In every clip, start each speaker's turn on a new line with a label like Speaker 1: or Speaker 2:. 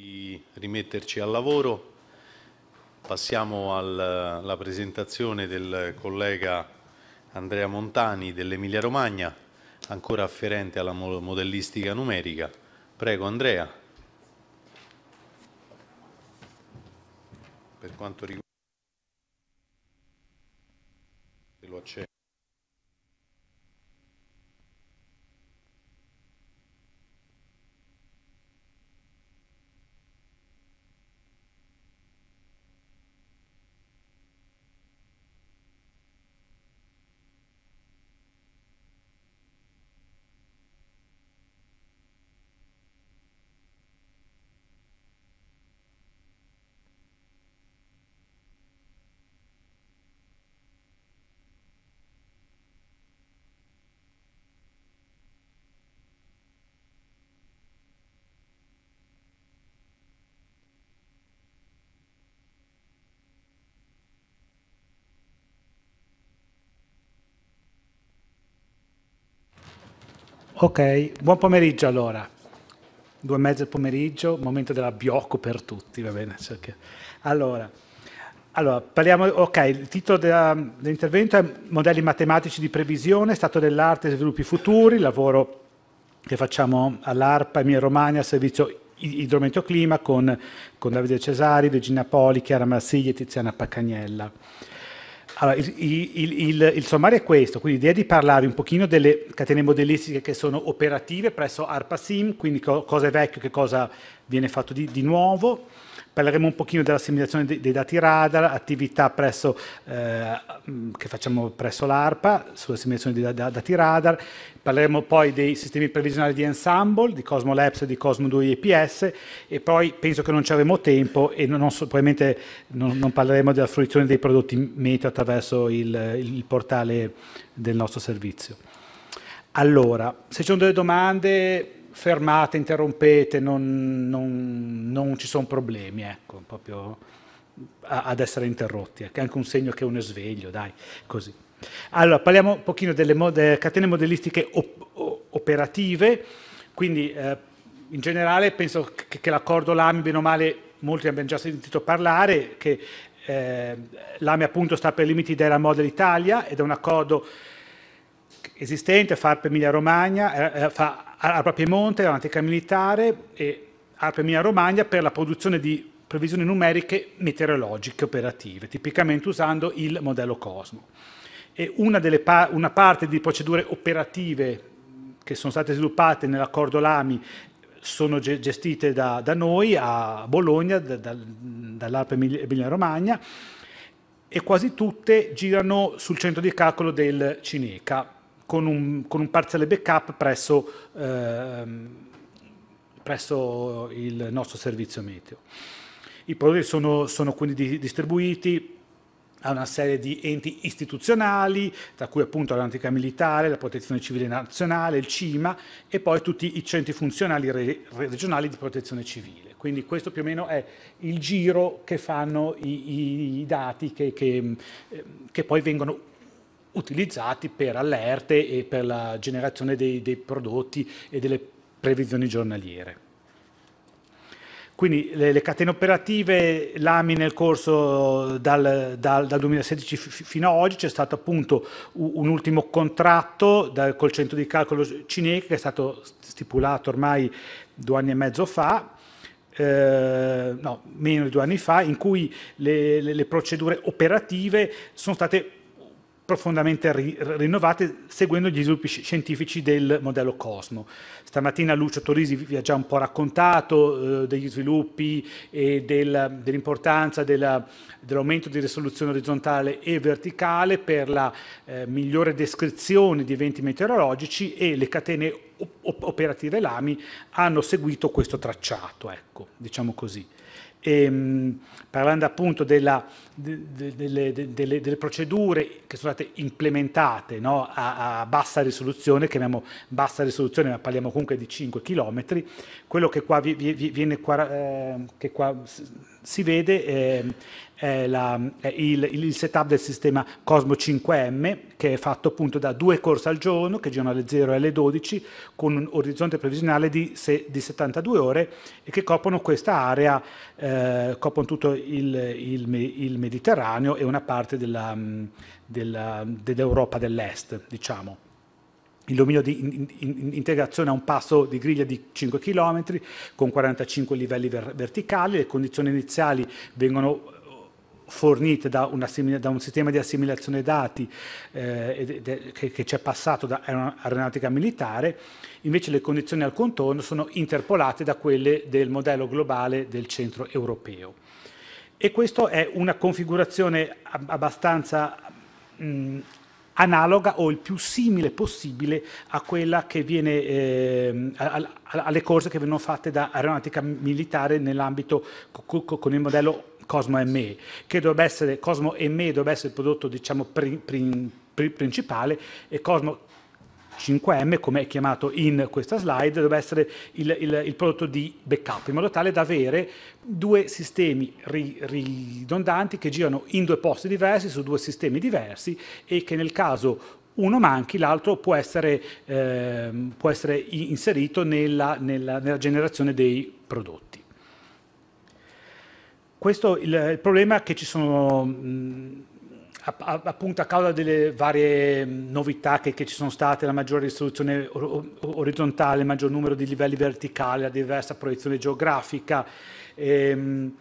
Speaker 1: di rimetterci al lavoro. Passiamo alla presentazione del collega Andrea Montani dell'Emilia Romagna, ancora afferente alla modellistica numerica. Prego Andrea. Per quanto riguarda... lo accendo.
Speaker 2: Ok, buon pomeriggio allora. Due e mezza pomeriggio, momento della biocco per tutti, va bene? Allora, allora parliamo, ok, il titolo dell'intervento è Modelli matematici di previsione, stato dell'arte e sviluppi futuri, lavoro che facciamo all'ARPA Emilia Romagna, servizio idrometeoclima con, con Davide Cesari, Virginia Poli, Chiara Marsiglia e Tiziana Paccagnella. Allora, il, il, il, il, sommario è questo, quindi l'idea di parlare un pochino delle catene modellistiche che sono operative presso ARPA-SIM, quindi co cosa è vecchio, che cosa viene fatto di, di nuovo, Parleremo un pochino dell'assimilazione dei dati radar, attività presso, eh, mm, che facciamo presso l'ARPA sull'assimilazione dei dati radar, parleremo poi dei sistemi previsionali di Ensemble, di Cosmo Labs e di Cosmo 2 EPS e poi penso che non ci avremo tempo e non so, probabilmente non, non, parleremo della fruizione dei prodotti meteo attraverso il, il portale del nostro servizio. Allora, se ci sono delle domande fermate, interrompete, non, non, non ci sono problemi, ecco, proprio a, ad essere interrotti, ecco, è anche un segno che uno è sveglio, dai, così. Allora, parliamo un pochino delle mod catene modellistiche op operative, quindi eh, in generale penso che, che l'accordo LAMI, bene o male, molti abbiamo già sentito parlare, che eh, l'AMI appunto sta per i limiti della Model Italia ed è un accordo esistente, fa per Emilia Romagna, eh, eh, fa Arpa Piemonte, era un'antica militare, e Arpa Emilia Romagna per la produzione di previsioni numeriche meteorologiche operative, tipicamente usando il modello Cosmo. E una, pa una parte di procedure operative che sono state sviluppate nell'accordo Lami sono gestite da, da, noi a Bologna, da, da, dall'Alpe Emilia Romagna, e quasi tutte girano sul centro di calcolo del Cineca, con un, con un parziale backup presso, ehm, presso, il nostro servizio meteo. I prodotti sono, sono quindi di, distribuiti a una serie di enti istituzionali, tra cui appunto l'Antica Militare, la Protezione Civile Nazionale, il CIMA e poi tutti i centri funzionali re regionali di protezione civile. Quindi questo più o meno è il giro che fanno i, i dati che, che, ehm, che poi vengono utilizzati per allerte e per la generazione dei, dei prodotti e delle previsioni giornaliere. Quindi le, le, catene operative, l'AMI nel corso dal, dal, dal 2016 fino ad oggi c'è stato appunto un, un ultimo contratto da, col centro di calcolo Cineca che è stato stipulato ormai due anni e mezzo fa, eh, no, meno di due anni fa, in cui le, le, le procedure operative sono state profondamente ri rinnovate seguendo gli sviluppi scientifici del modello Cosmo. Stamattina Lucio Torisi vi ha già un po' raccontato eh, degli sviluppi e del, dell'importanza dell'aumento dell di risoluzione orizzontale e verticale per la eh, migliore descrizione di eventi meteorologici e le catene op operative LAMI hanno seguito questo tracciato, ecco, diciamo così. E, ehm, parlando appunto della, de, de, delle, de, delle, delle, procedure che sono state implementate no? a, a, bassa risoluzione, chiamiamo bassa risoluzione ma parliamo comunque di 5 km, quello che qua, vi, vi, viene, eh, che qua si vede eh, eh, la, il, il, setup del sistema Cosmo 5M che è fatto appunto da due corse al giorno che girano alle 0 e alle 12 con un orizzonte previsionale di, se, di 72 ore e che coprono questa area, eh, coprono tutto il, il, il, Mediterraneo e una parte mm, dell'Europa dell'Est, diciamo il dominio di integrazione ha un passo di griglia di 5 km con 45 livelli verticali, le condizioni iniziali vengono fornite da, da, un sistema di assimilazione dati eh, che, che ci è passato da aeronautica militare, invece le condizioni al contorno sono interpolate da quelle del modello globale del centro europeo. E questa è una configurazione abbastanza mh, analoga o il più simile possibile a quella che viene, eh, alle corse che vengono fatte da aeronautica militare nell'ambito con il modello Cosmo ME, che dovrebbe essere, Cosmo ME dovrebbe essere il prodotto diciamo, prin, prin, prin, principale e Cosmo 5M, come è chiamato in questa slide, dovrebbe essere il, il, il, prodotto di backup, in modo tale da avere due sistemi ri, ridondanti che girano in due posti diversi, su due sistemi diversi e che nel caso uno manchi, l'altro può, eh, può essere, inserito nella, nella, nella generazione dei prodotti. Questo il, il problema che ci sono, mh, appunto a causa delle varie novità che, che, ci sono state, la maggiore risoluzione orizzontale, il maggior numero di livelli verticali, la diversa proiezione geografica, ehm,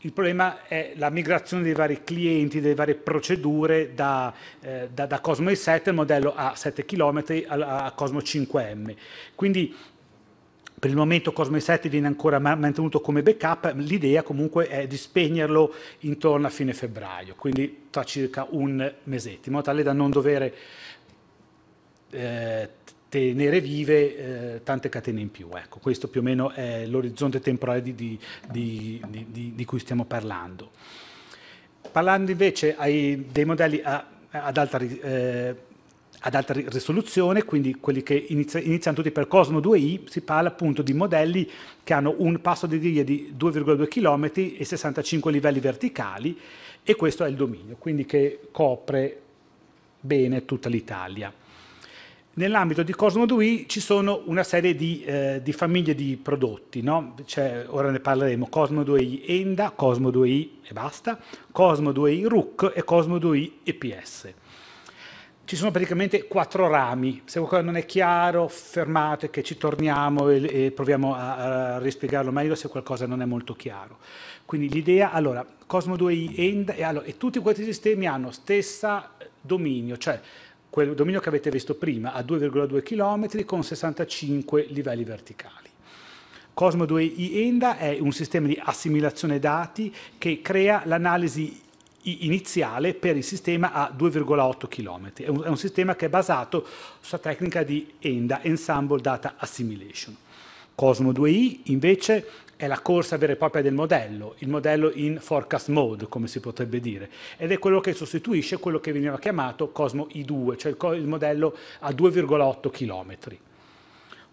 Speaker 2: il problema è la migrazione dei vari clienti, delle varie procedure da, eh, da, da Cosmo 7 il modello a 7 km, a, a Cosmo 5M. Quindi per il momento Cosmo 7 viene ancora mantenuto come backup, l'idea comunque è di spegnerlo intorno a fine febbraio, quindi tra circa un mesetto, in modo tale da non dover eh, tenere vive eh, tante catene in più. Ecco, questo più o meno è l'orizzonte temporale di, di, di, di, cui stiamo parlando. Parlando invece ai, dei modelli a, ad alta risoluzione, eh, ad alta risoluzione, quindi quelli che inizia, iniziano tutti per Cosmo 2i, si parla appunto di modelli che hanno un passo di griglia di 2,2 km e 65 livelli verticali e questo è il dominio, quindi che copre bene tutta l'Italia. Nell'ambito di Cosmo 2i ci sono una serie di, eh, di famiglie di prodotti, no? cioè, ora ne parleremo, Cosmo 2i Enda, Cosmo 2i e basta, Cosmo 2i RUC e Cosmo 2i EPS ci sono praticamente quattro rami. Se qualcosa non è chiaro, fermate che ci torniamo e, e proviamo a, a, rispiegarlo meglio se qualcosa non è molto chiaro. Quindi l'idea, allora, Cosmo 2i end e, allora, e tutti questi sistemi hanno stessa eh, dominio, cioè quel dominio che avete visto prima a 2,2 km con 65 livelli verticali. Cosmo 2 i ENDA è un sistema di assimilazione dati che crea l'analisi iniziale per il sistema a 2,8 km. È un, è un sistema che è basato sulla tecnica di ENDA, Ensemble Data Assimilation. Cosmo 2i invece è la corsa vera e propria del modello, il modello in forecast mode, come si potrebbe dire, ed è quello che sostituisce quello che veniva chiamato Cosmo I2, cioè il, il modello a 2,8 km.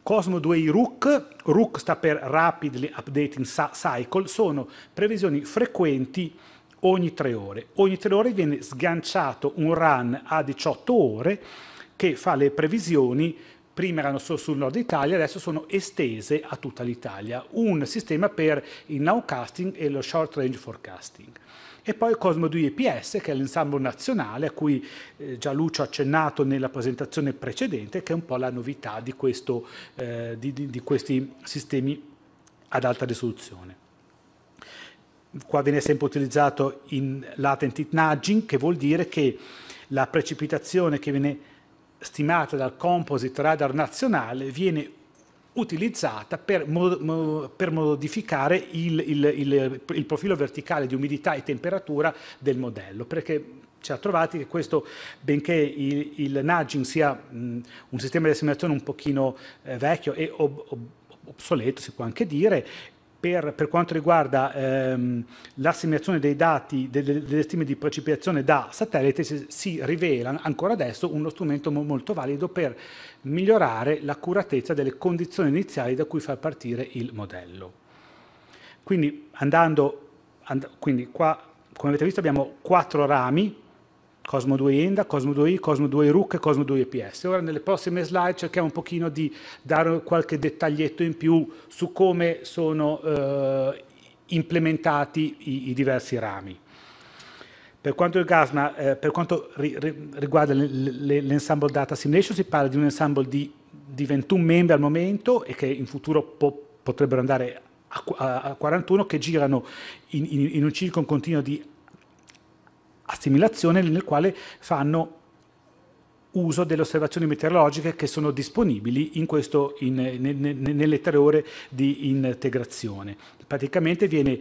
Speaker 2: Cosmo 2i RUC, RUC sta per Rapidly Updating Cycle, sono previsioni frequenti ogni tre ore. Ogni tre ore viene sganciato un run a 18 ore che fa le previsioni prima erano solo sul nord Italia, adesso sono estese a tutta l'Italia. Un sistema per il nowcasting e lo short range forecasting. E poi Cosmo 2 EPS, che è l'ensemble nazionale, a cui eh, già Lucio ha accennato nella presentazione precedente, che è un po' la novità di, questo, eh, di, di, di questi sistemi ad alta risoluzione qua viene sempre utilizzato in latent heat nudging, che vuol dire che la precipitazione che viene stimata dal composite radar nazionale viene utilizzata per, mo per modificare il, il, il, il, profilo verticale di umidità e temperatura del modello, perché ci ha trovati che questo, benché il, nudging sia mh, un sistema di simulazione un pochino eh, vecchio e ob, ob obsoleto si può anche dire, per, per quanto riguarda ehm, l'assimilazione dei dati, delle, delle stime di precipitazione da satellite, si, si rivela ancora adesso uno strumento mo molto valido per migliorare l'accuratezza delle condizioni iniziali da cui far partire il modello. Quindi, andando, and quindi qua, come avete visto, abbiamo quattro rami Cosmo 2 Enda, Cosmo 2i, Cosmo 2 RUC e Cosmo 2 EPS. Ora nelle prossime slide cerchiamo un pochino di dare qualche dettaglietto in più su come sono eh, implementati i, i, diversi rami. Per quanto, riguarda, eh, per quanto ri, ri, riguarda l'ensemble data simulation si parla di un ensemble di, di 21 membri al momento e che in futuro po potrebbero andare a, 41 che girano in, in, in un circolo continuo di assimilazione nel quale fanno uso delle osservazioni meteorologiche che sono disponibili in questo, in, in, nelle tre ore di integrazione. Praticamente viene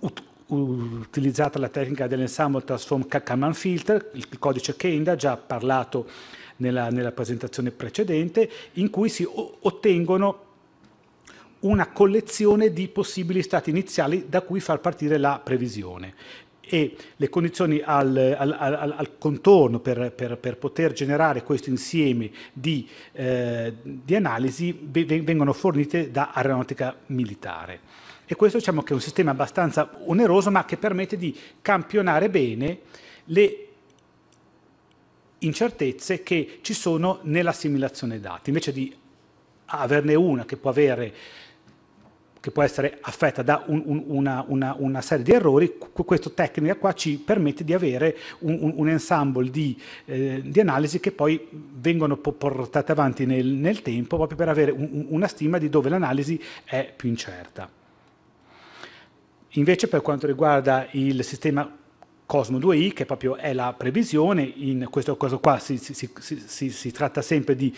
Speaker 2: ut utilizzata la tecnica dell'ensemble transform Kakaman filter, il codice Kenda, già parlato nella, nella presentazione precedente, in cui si ottengono una collezione di possibili stati iniziali da cui far partire la previsione e le condizioni al, al, al, al contorno per, per, per, poter generare questo insieme di, eh, di analisi vengono fornite da aeronautica militare. E questo diciamo che è un sistema abbastanza oneroso ma che permette di campionare bene le incertezze che ci sono nella simulazione dati, invece di averne una che può avere che può essere affetta da un, un, una, una, una, serie di errori, questa tecnica qua ci permette di avere un, un ensemble di, eh, di, analisi che poi vengono portate avanti nel, nel tempo proprio per avere una stima di dove l'analisi è più incerta. Invece per quanto riguarda il sistema Cosmo 2i, che proprio è la previsione, in questo caso qua si, si, si, si tratta sempre di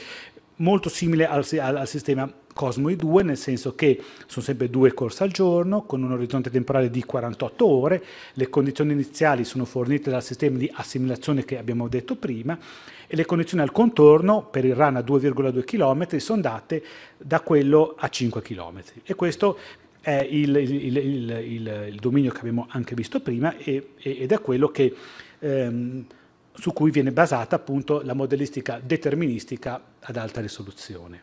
Speaker 2: molto simile al, al, al sistema Cosmo i due, nel senso che sono sempre due corse al giorno, con un orizzonte temporale di 48 ore, le condizioni iniziali sono fornite dal sistema di assimilazione che abbiamo detto prima e le condizioni al contorno per il run a 2,2 km sono date da quello a 5 km. E questo è il, il, il, il dominio che abbiamo anche visto prima e, ed è quello che... Ehm, su cui viene basata appunto la modellistica deterministica ad alta risoluzione.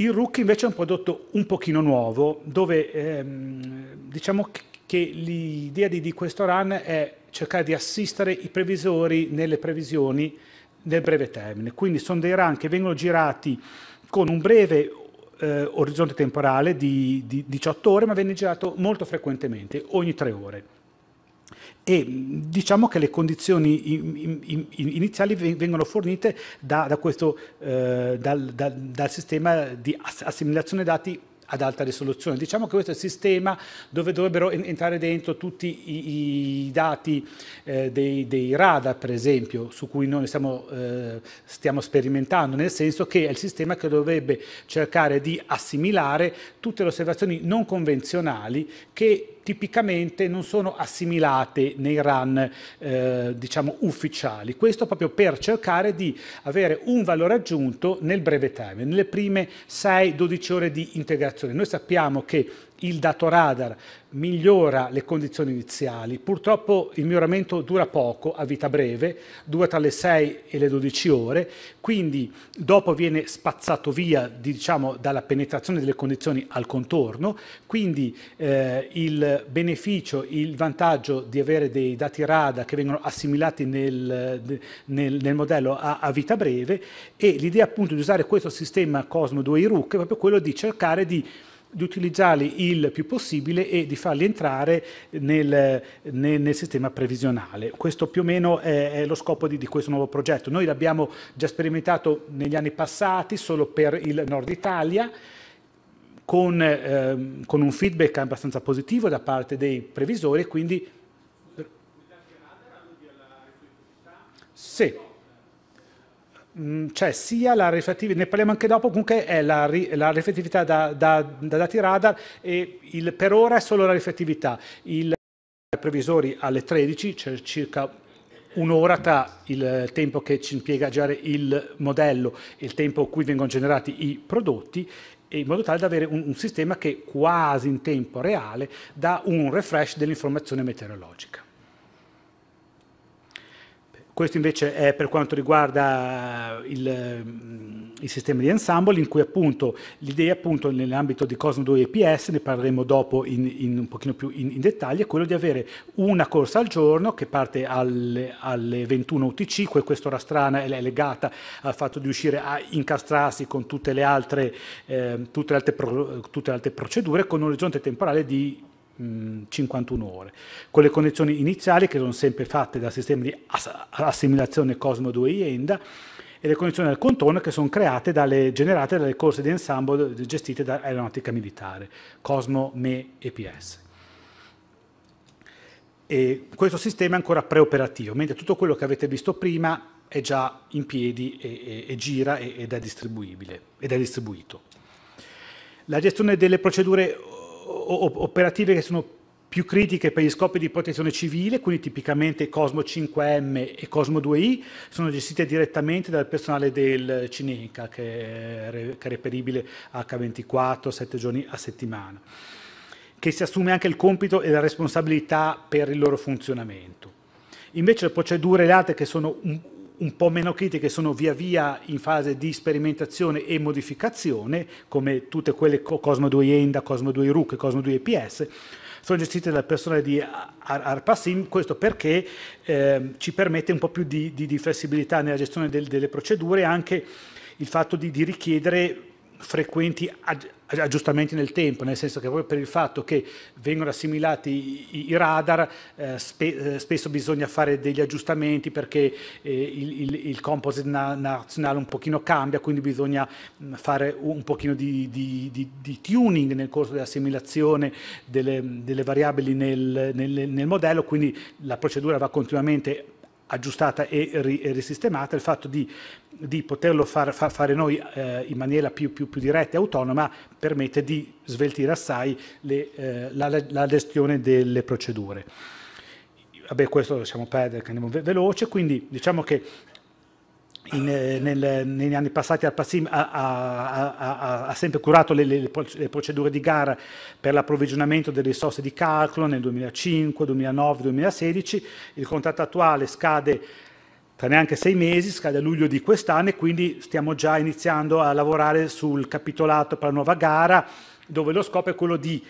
Speaker 2: Il Rook invece è un prodotto un pochino nuovo, dove ehm, diciamo che l'idea di, di, questo run è cercare di assistere i previsori nelle previsioni nel breve termine. Quindi sono dei run che vengono girati con un breve eh, orizzonte temporale di, di 18 ore, ma viene girato molto frequentemente, ogni 3 ore e mm, diciamo che le condizioni in, in, iniziali vengono fornite da, da questo, eh, dal, dal, dal, sistema di assimilazione dati ad alta risoluzione. Diciamo che questo è il sistema dove dovrebbero entrare dentro tutti i, i dati eh, dei, dei, radar, per esempio, su cui noi stiamo, eh, stiamo sperimentando, nel senso che è il sistema che dovrebbe cercare di assimilare tutte le osservazioni non convenzionali che tipicamente non sono assimilate nei run eh, diciamo ufficiali. Questo proprio per cercare di avere un valore aggiunto nel breve termine, nelle prime 6-12 ore di integrazione. Noi sappiamo che il dato radar migliora le condizioni iniziali, purtroppo il miglioramento dura poco, a vita breve, dura tra le 6 e le 12 ore, quindi dopo viene spazzato via diciamo, dalla penetrazione delle condizioni al contorno, quindi eh, il beneficio, il vantaggio di avere dei dati radar che vengono assimilati nel, nel, nel modello a, a, vita breve e l'idea appunto di usare questo sistema Cosmo 2 IRUC è proprio quello di cercare di di utilizzarli il più possibile e di farli entrare nel, nel, nel sistema previsionale. Questo più o meno è, è lo scopo di, di, questo nuovo progetto. Noi l'abbiamo già sperimentato negli anni passati solo per il nord Italia, con, ehm, con un feedback abbastanza positivo da parte dei previsori, quindi... Sì. Mm, c'è cioè, sia la riflettività, ne parliamo anche dopo, comunque è la, la riflettività da, da, da, dati radar e il, per ora è solo la riflettività. Il previsori alle 13, c'è cioè circa un'ora tra il tempo che ci impiega a girare il modello e il tempo in cui vengono generati i prodotti in modo tale da avere un, un sistema che quasi in tempo reale dà un refresh dell'informazione meteorologica. Questo invece è per quanto riguarda eh, il, mm, il sistema di ensemble, in cui appunto l'idea appunto nell'ambito di Cosmo 2 EPS, ne parleremo dopo in, in un pochino più in, in, dettaglio, è quello di avere una corsa al giorno che parte alle, alle 21 UTC, questa ora strana è legata al fatto di riuscire a incastrarsi con tutte le altre, eh, tutte le altre, pro, tutte le altre procedure, con un orizzonte temporale di 51 mm, ore, con le condizioni iniziali che sono sempre fatte dal sistema di assimilazione Cosmo 2 IENDA e le condizioni al contorno che sono create dalle, generate dalle corse di ensemble gestite da Aeronautica Militare, Cosmo, ME e PS. E questo sistema è ancora preoperativo, mentre tutto quello che avete visto prima è già in piedi e, e, e gira ed è distribuibile ed è distribuito. La gestione delle procedure operative che sono più critiche per gli scopi di protezione civile, quindi tipicamente Cosmo 5M e Cosmo 2i, sono gestite direttamente dal personale del Cineca, che è reperibile H24, 7 giorni a settimana, che si assume anche il compito e la responsabilità per il loro funzionamento. Invece le procedure e le altre che sono un po' meno critiche sono via via in fase di sperimentazione e modificazione, come tutte quelle Cosmo 2 Enda, Cosmo 2 RUC, Cosmo 2 EPS, sono gestite dal personale di ARPASIM, questo perché eh, ci permette un po' più di, di, di flessibilità nella gestione del, delle procedure e anche il fatto di, di richiedere frequenti aggiustamenti nel tempo, nel senso che proprio per il fatto che vengono assimilati i, radar eh, spe eh, spesso bisogna fare degli aggiustamenti perché eh, il, il, il, composite na nazionale un pochino cambia, quindi bisogna mm, fare un pochino di, di, di, di, tuning nel corso dell'assimilazione delle, delle, variabili nel, nel, nel modello, quindi la procedura va continuamente aggiustata e, risistemata, il fatto di di poterlo far, far fare noi eh, in maniera più, più, più, diretta e autonoma permette di sveltire assai le, eh, la, la, gestione delle procedure. Vabbè, questo lo lasciamo perdere, che andiamo ve veloce, quindi diciamo che in, eh, nel, negli anni passati al ha, ha, ha, ha, sempre curato le, le, procedure di gara per l'approvvigionamento delle risorse di calcolo nel 2005, 2009, 2016. Il contratto attuale scade tra neanche sei mesi, scade a luglio di quest'anno e quindi stiamo già iniziando a lavorare sul capitolato per la nuova gara, dove lo scopo è quello di,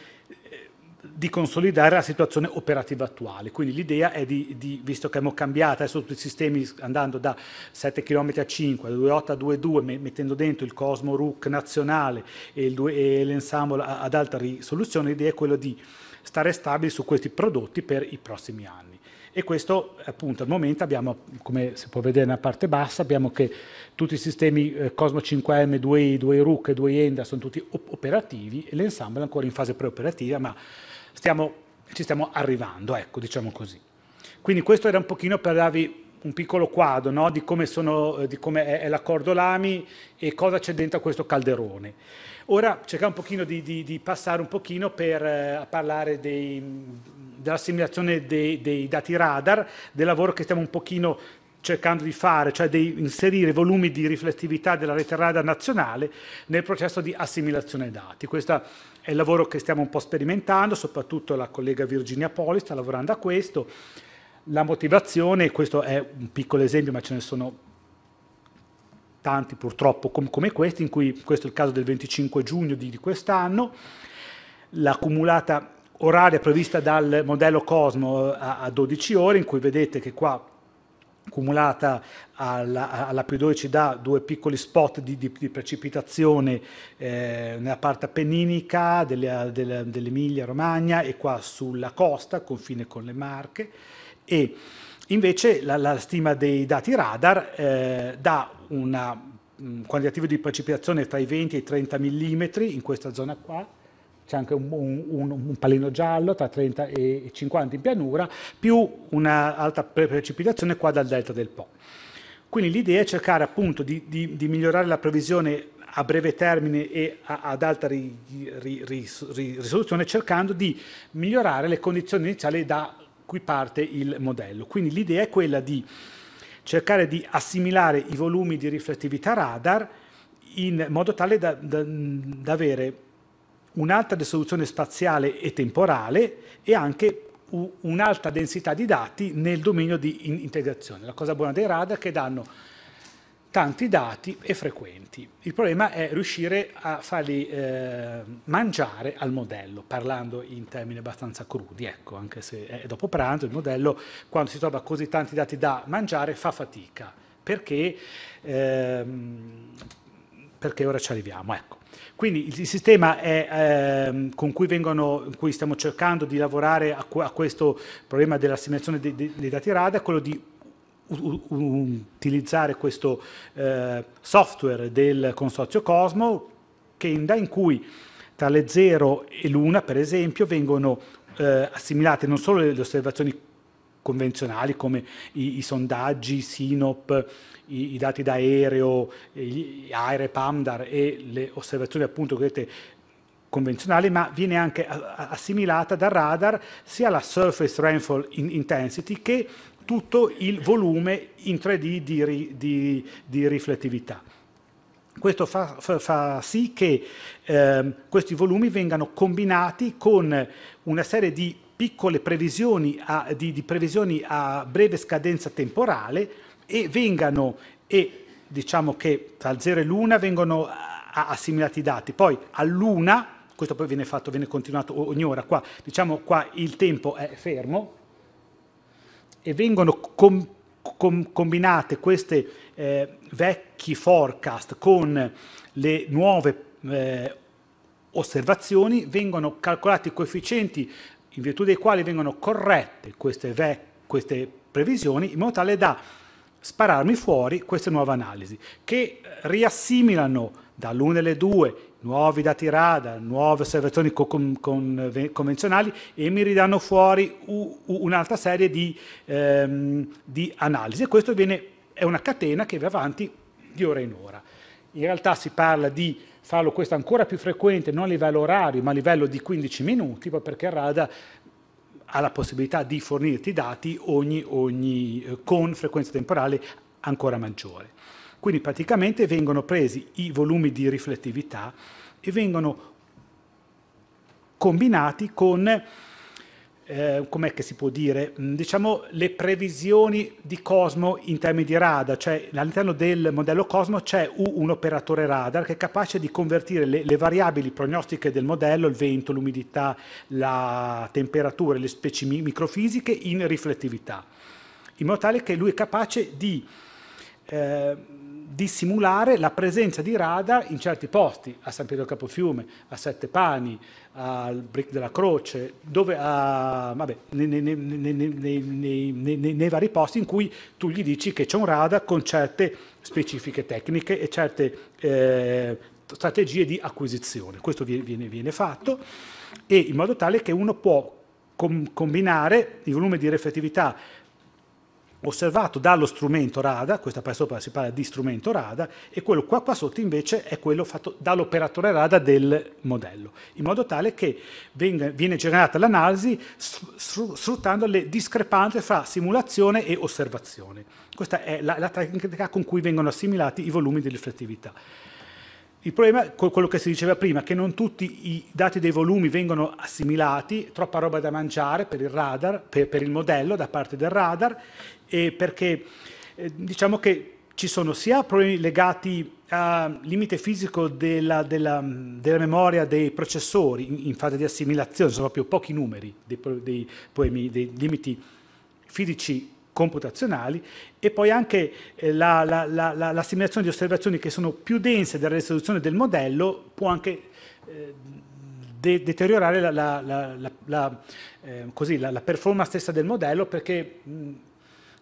Speaker 2: eh, di consolidare la situazione operativa attuale. Quindi l'idea è di, di, visto che abbiamo cambiato adesso tutti i sistemi andando da 7 km a 5, da 2,8 a 2,2, mettendo dentro il Cosmo RUC nazionale e, l'ensemble ad alta risoluzione, l'idea è quella di stare stabili su questi prodotti per i prossimi anni. E questo appunto al momento abbiamo, come si può vedere nella parte bassa, abbiamo che tutti i sistemi eh, Cosmo 5M, 2i, 2 RUC e 2 i ENDA sono tutti op operativi e l'ensemble è ancora in fase preoperativa, ma stiamo, ci stiamo arrivando, ecco, diciamo così. Quindi questo era un pochino per darvi un piccolo quadro no? di come, sono, eh, di come è, è l'accordo Lami e cosa c'è dentro questo calderone. Ora cerchiamo un pochino di, di, di passare un pochino per eh, parlare dei dell'assimilazione dei, dei dati radar, del lavoro che stiamo un pochino cercando di fare, cioè di inserire volumi di riflettività della rete radar nazionale nel processo di assimilazione dati. Questo è il lavoro che stiamo un po' sperimentando, soprattutto la collega Virginia Poli sta lavorando a questo. La motivazione, questo è un piccolo esempio, ma ce ne sono tanti purtroppo com come questi, in cui questo è il caso del 25 giugno di, di quest'anno, l'accumulata oraria prevista dal modello Cosmo eh, a, a 12 ore, in cui vedete che qua cumulata alla, alla più 12 da due piccoli spot di, di, di precipitazione eh, nella parte appenninica dell'Emilia-Romagna e qua sulla costa, confine con le Marche. E invece la, la stima dei dati radar eh, dà un quantitativo di precipitazione tra i 20 e i 30 mm in questa zona qua, c'è anche un, un, un, palino giallo tra 30 e 50 in pianura, più un'alta precipitazione qua dal delta del Po. Quindi l'idea è cercare appunto di, di, di migliorare la previsione a breve termine e a, ad alta ri, ri, ri, risoluzione cercando di migliorare le condizioni iniziali da cui parte il modello. Quindi l'idea è quella di cercare di assimilare i volumi di riflettività radar in modo tale da, da, da avere un'alta risoluzione spaziale e temporale e anche un'alta densità di dati nel dominio di integrazione. La cosa buona dei radar è che danno tanti dati e frequenti. Il problema è riuscire a farli eh, mangiare al modello, parlando in termini abbastanza crudi, ecco, anche se è dopo pranzo, il modello quando si trova così tanti dati da mangiare fa fatica, perché, ehm, perché ora ci arriviamo. Ecco. Quindi il sistema è, ehm, con cui, vengono, cui, stiamo cercando di lavorare a, a questo problema dell'assimilazione dei, dei, dei dati RAD è quello di utilizzare questo eh, software del consorzio Cosmo, Kenda, in cui tra le 0 e l'1, per esempio, vengono eh, assimilate non solo le, le osservazioni convenzionali come i, i sondaggi, i SINOP, i, i dati d'aereo, aere PAMDAR e le osservazioni appunto cosiddette convenzionali, ma viene anche assimilata dal radar sia la surface rainfall intensity che tutto il volume in 3D di, di, di riflettività. Questo fa, fa, fa sì che eh, questi volumi vengano combinati con una serie di piccole previsioni a, di, di previsioni a breve scadenza temporale e vengano e diciamo che tra 0 e l'1 vengono assimilati i dati, poi all'1 questo poi viene fatto, viene continuato ogni ora, qua, diciamo qua il tempo è fermo e vengono com, com, combinate queste eh, vecchi forecast con le nuove eh, osservazioni, vengono calcolati i coefficienti in virtù dei quali vengono corrette queste, queste previsioni in modo tale da spararmi fuori queste nuove analisi che riassimilano dall'una alle due nuovi dati radar, nuove osservazioni con, con, convenzionali e mi ridanno fuori un'altra serie di, ehm, di analisi. E questo viene, è una catena che va avanti di ora in ora. In realtà si parla di farlo questo ancora più frequente, non a livello orario, ma a livello di 15 minuti, perché il radar ha la possibilità di fornirti dati ogni, ogni, eh, con frequenza temporale ancora maggiore. Quindi praticamente vengono presi i volumi di riflettività e vengono combinati con eh, com'è che si può dire, mm, diciamo le previsioni di Cosmo in termini di radar, cioè all'interno del modello Cosmo c'è un operatore radar che è capace di convertire le, le variabili prognostiche del modello, il vento, l'umidità, la temperatura, le specie microfisiche in riflettività, in modo tale che lui è capace di... Eh, dissimulare la presenza di radar in certi posti, a San Pietro Capofiume, a Sette Pani, al Brick della Croce, dove, a, vabbè, nei, nei, nei, nei, vari posti in cui tu gli dici che c'è un radar con certe specifiche tecniche e certe eh, strategie di acquisizione. Questo viene, viene fatto e in modo tale che uno può combinare il volume di reflettività osservato dallo strumento RADA, questa parte sopra si parla di strumento RADA, e quello qua, qua sotto invece è quello fatto dall'operatore RADA del modello, in modo tale che venga, viene generata l'analisi sfruttando le discrepanze fra simulazione e osservazione. Questa è la, la tecnica con cui vengono assimilati i volumi di riflettività. Il problema è quello che si diceva prima, che non tutti i dati dei volumi vengono assimilati, troppa roba da mangiare per il radar, per, per il modello da parte del radar e perché eh, diciamo che ci sono sia problemi legati al limite fisico della, della, della, memoria dei processori in, fase di assimilazione, sono proprio pochi numeri dei, dei, poemi, dei limiti fisici computazionali e poi anche eh, l'assimilazione la, la, la, di osservazioni che sono più dense della risoluzione del modello può anche eh, de deteriorare la, eh, così, performance stessa del modello perché mh, mm,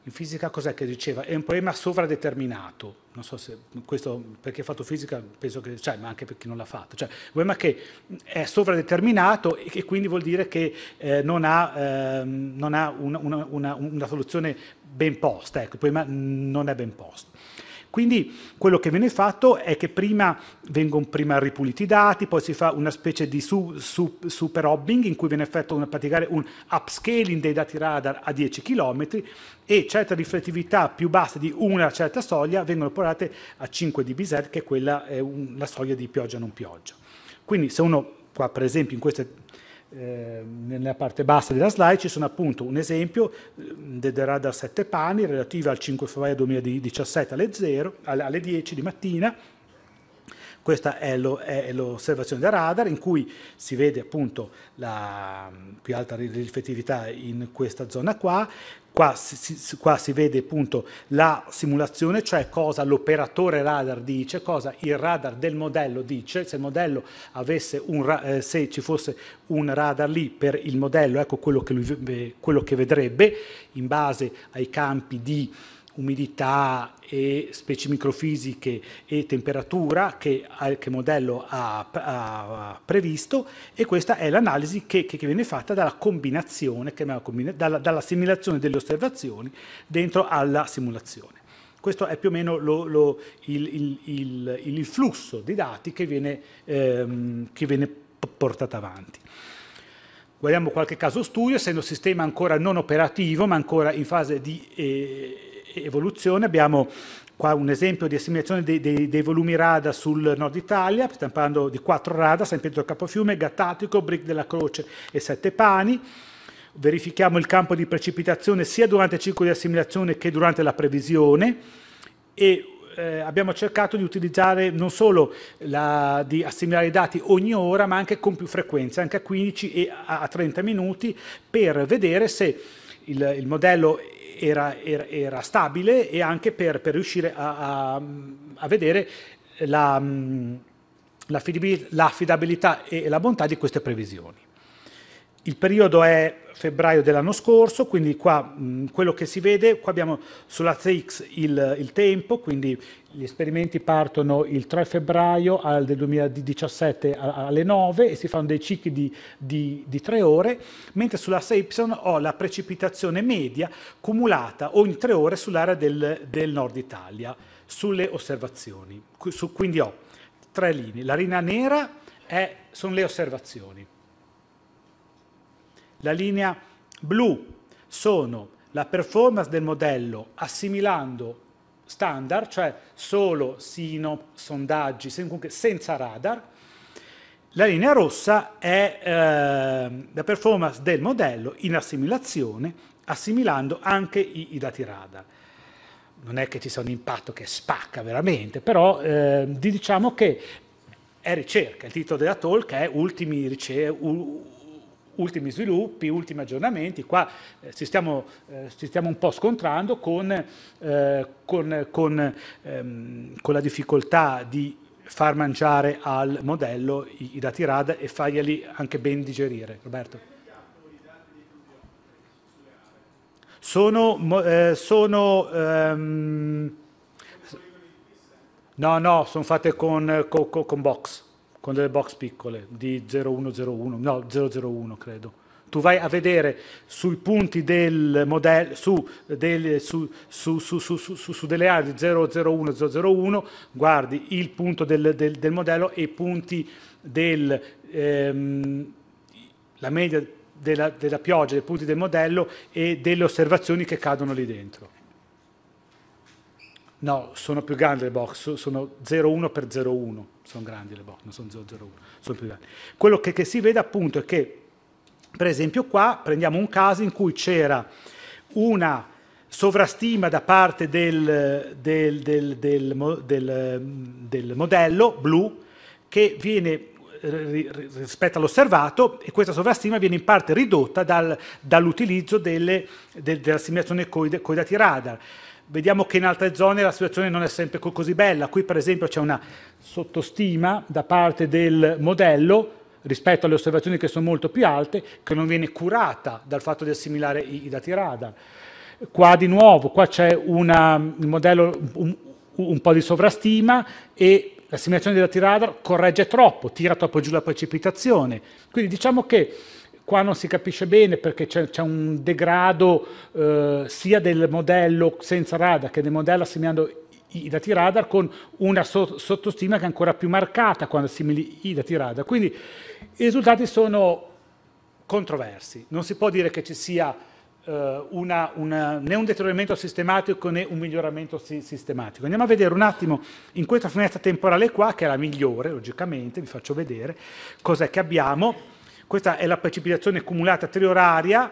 Speaker 2: in fisica cos'è che diceva? È un problema sovradeterminato, non so se questo per chi ha fatto fisica penso che, cioè, ma anche per chi non l'ha fatto, cioè un problema che è sovradeterminato e che quindi vuol dire che eh, non ha, eh, non ha una, una, una, una, soluzione ben posta, ecco, il problema non è ben posto. Quindi quello che viene fatto è che prima vengono prima ripuliti i dati, poi si fa una specie di su, su, super hobbing in cui viene effettuato un upscaling dei dati radar a 10 km e certe riflettività più basse di una certa soglia vengono portate a 5 dBz, che è quella, è la soglia di pioggia non pioggia. Quindi se uno qua per esempio in queste Ehm, nella parte bassa della slide ci sono appunto un esempio ehm, della radar 7 Pani relativa al 5 febbraio 2017 alle, 0, alle 10 di mattina questa è, l'osservazione del radar in cui si vede appunto la più alta riflettività in questa zona qua, Qua si, qua si, vede appunto la simulazione, cioè cosa l'operatore radar dice, cosa il radar del modello dice, se il modello avesse un, eh, se ci fosse un radar lì per il modello, ecco quello che, lui, quello che vedrebbe in base ai campi di umidità e specie microfisiche e temperatura che, eh, che modello ha, ha, previsto e questa è l'analisi che, che, viene fatta dalla combinazione, dalla, dall'assimilazione delle osservazioni dentro alla simulazione. Questo è più o meno lo, lo, il, il, il, il, flusso di dati che viene, ehm, che viene portato avanti. Guardiamo qualche caso studio, essendo un sistema ancora non operativo ma ancora in fase di eh, evoluzione. Abbiamo qua un esempio di assimilazione dei, dei, dei volumi rada sul nord Italia, stiamo parlando di quattro rada, San Pietro Capofiume, Gattatico, Brick della Croce e Sette Pani. Verifichiamo il campo di precipitazione sia durante il ciclo di assimilazione che durante la previsione e eh, abbiamo cercato di utilizzare non solo la, di assimilare i dati ogni ora, ma anche con più frequenza, anche a 15 e a, a 30 minuti, per vedere se il, il modello era, era, era, stabile e anche per, per riuscire a, a, a, vedere la, mm, l'affidabilità e la bontà di queste previsioni. Il periodo è febbraio dell'anno scorso, quindi qua mh, mm, quello che si vede, qua abbiamo sulla ZX il, il, tempo, quindi gli esperimenti partono il 3 febbraio al, del 2017 alle 9 e si fanno dei cicli di, di, di 3 ore, mentre sulla 6Y ho la precipitazione media cumulata ogni 3 ore sull'area del, del nord Italia, sulle osservazioni. Su, quindi ho tre linee, la linea nera è, sono le osservazioni la linea blu sono la performance del modello assimilando standard, cioè solo sino, sondaggi, senza radar. La linea rossa è eh, la performance del modello in assimilazione, assimilando anche i, i, dati radar. Non è che ci sia un impatto che spacca veramente, però eh, diciamo che è ricerca. Il titolo della talk è Ultimi ricerche ultimi sviluppi, ultimi aggiornamenti, qua eh, ci, stiamo, eh, ci, stiamo, un po' scontrando con, eh, con, con, ehm, con la difficoltà di far mangiare al modello i, i dati RAD e farglieli anche ben digerire. Roberto. Sono, eh, sono ehm, no, no, sono fatte con, con, con box con delle box piccole di 0101, no 001 credo. Tu vai a vedere sui punti del modello, su, del, su, su, su delle aree di 001, 001, guardi il punto del, del, del modello e i punti della ehm, media della, della pioggia, i punti del modello e delle osservazioni che cadono lì dentro. No, sono più grandi le box, sono 0,1 per 0,1, sono grandi le box, non sono 0,01, sono più grandi. Quello che, che, si vede appunto è che, per esempio qua, prendiamo un caso in cui c'era una sovrastima da parte del, del, del, del modello blu che viene rispetto all'osservato e questa sovrastima viene in parte ridotta dal, dall'utilizzo delle, del, della simulazione coi, coi dati radar. Vediamo che in altre zone la situazione non è sempre così bella. Qui per esempio c'è una sottostima da parte del modello rispetto alle osservazioni che sono molto più alte, che non viene curata dal fatto di assimilare i, i dati radar. Qua di nuovo, qua c'è un modello un, un po' di sovrastima e l'assimilazione dei dati radar corregge troppo, tira troppo giù la precipitazione. Quindi diciamo che Qua non si capisce bene perché c'è, un degrado eh, sia del modello senza radar che del modello assimilando i dati radar con una so sottostima che è ancora più marcata quando assimili i dati radar. Quindi i risultati sono controversi. Non si può dire che ci sia eh, una, una, né un deterioramento sistematico né un miglioramento si sistematico. Andiamo a vedere un attimo in questa finestra temporale qua, che è la migliore, logicamente, vi faccio vedere cos'è che abbiamo. Questa è la precipitazione cumulata trioraria,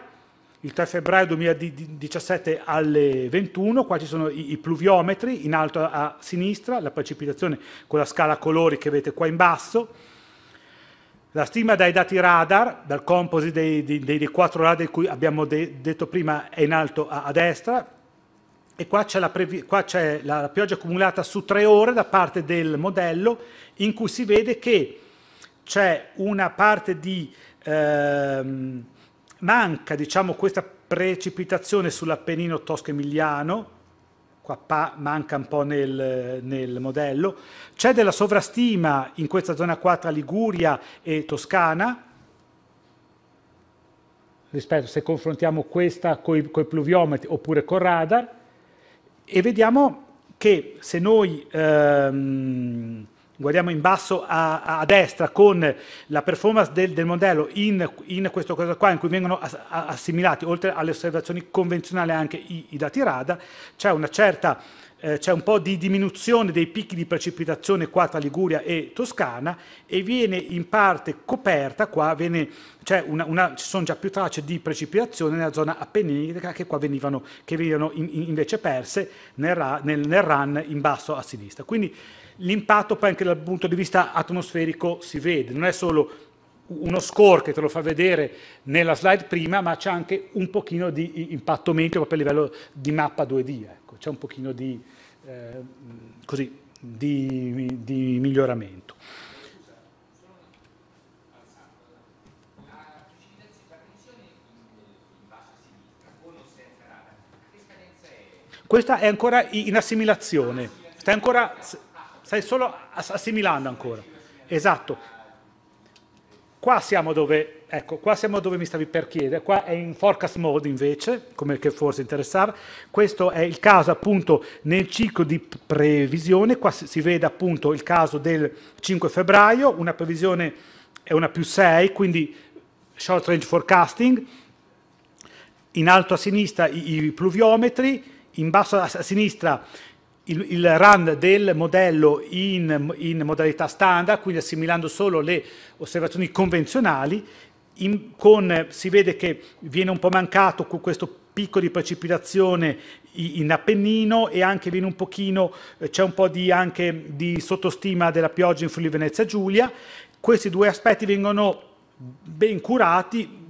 Speaker 2: il 3 febbraio 2017 alle 21, qua ci sono i, i pluviometri, in alto a sinistra, la precipitazione con la scala colori che avete qua in basso, la stima dai dati radar, dal composite dei, dei, dei quattro radar di cui abbiamo de detto prima è in alto a, a destra, e qua c'è, la, la, la pioggia accumulata su tre ore da parte del modello in cui si vede che c'è una parte di ehm, manca, diciamo, questa precipitazione sull'Appennino tosco-emiliano, qua manca un po' nel, nel modello, c'è della sovrastima in questa zona qua tra Liguria e Toscana, rispetto se confrontiamo questa con i pluviometri oppure con radar, e vediamo che se noi ehm, guardiamo in basso a, a, destra con la performance del, del modello in, in, questo caso qua in cui vengono assimilati oltre alle osservazioni convenzionali anche i, i dati RADA, c'è una certa eh, c'è un po' di diminuzione dei picchi di precipitazione qua tra Liguria e Toscana e viene in parte coperta qua, viene, una, una, ci sono già più tracce di precipitazione nella zona appenninica che qua venivano, che venivano in, in, invece perse nel, nel, nel run in basso a sinistra. Quindi l'impatto poi anche dal punto di vista atmosferico si vede, non è solo uno score che te lo fa vedere nella slide prima, ma c'è anche un pochino di impatto meteo proprio a livello di mappa 2D, ecco. c'è un pochino di, eh, così, di, di miglioramento. Questa è ancora in assimilazione, sta ancora stai solo assimilando ancora. Esatto. Qua siamo dove, ecco, qua siamo dove mi stavi per chiedere, qua è in forecast mode invece, come che forse interessava, questo è il caso appunto nel ciclo di previsione, qua si vede appunto il caso del 5 febbraio, una previsione è una più 6, quindi short range forecasting, in alto a sinistra i, i pluviometri, in basso a, a sinistra il, il, run del modello in, in, modalità standard, quindi assimilando solo le osservazioni convenzionali, in, con, si vede che viene un po' mancato questo picco di precipitazione in Appennino e anche viene un pochino, eh, c'è un po' di, anche di sottostima della pioggia in Friuli Venezia Giulia. Questi due aspetti vengono ben curati,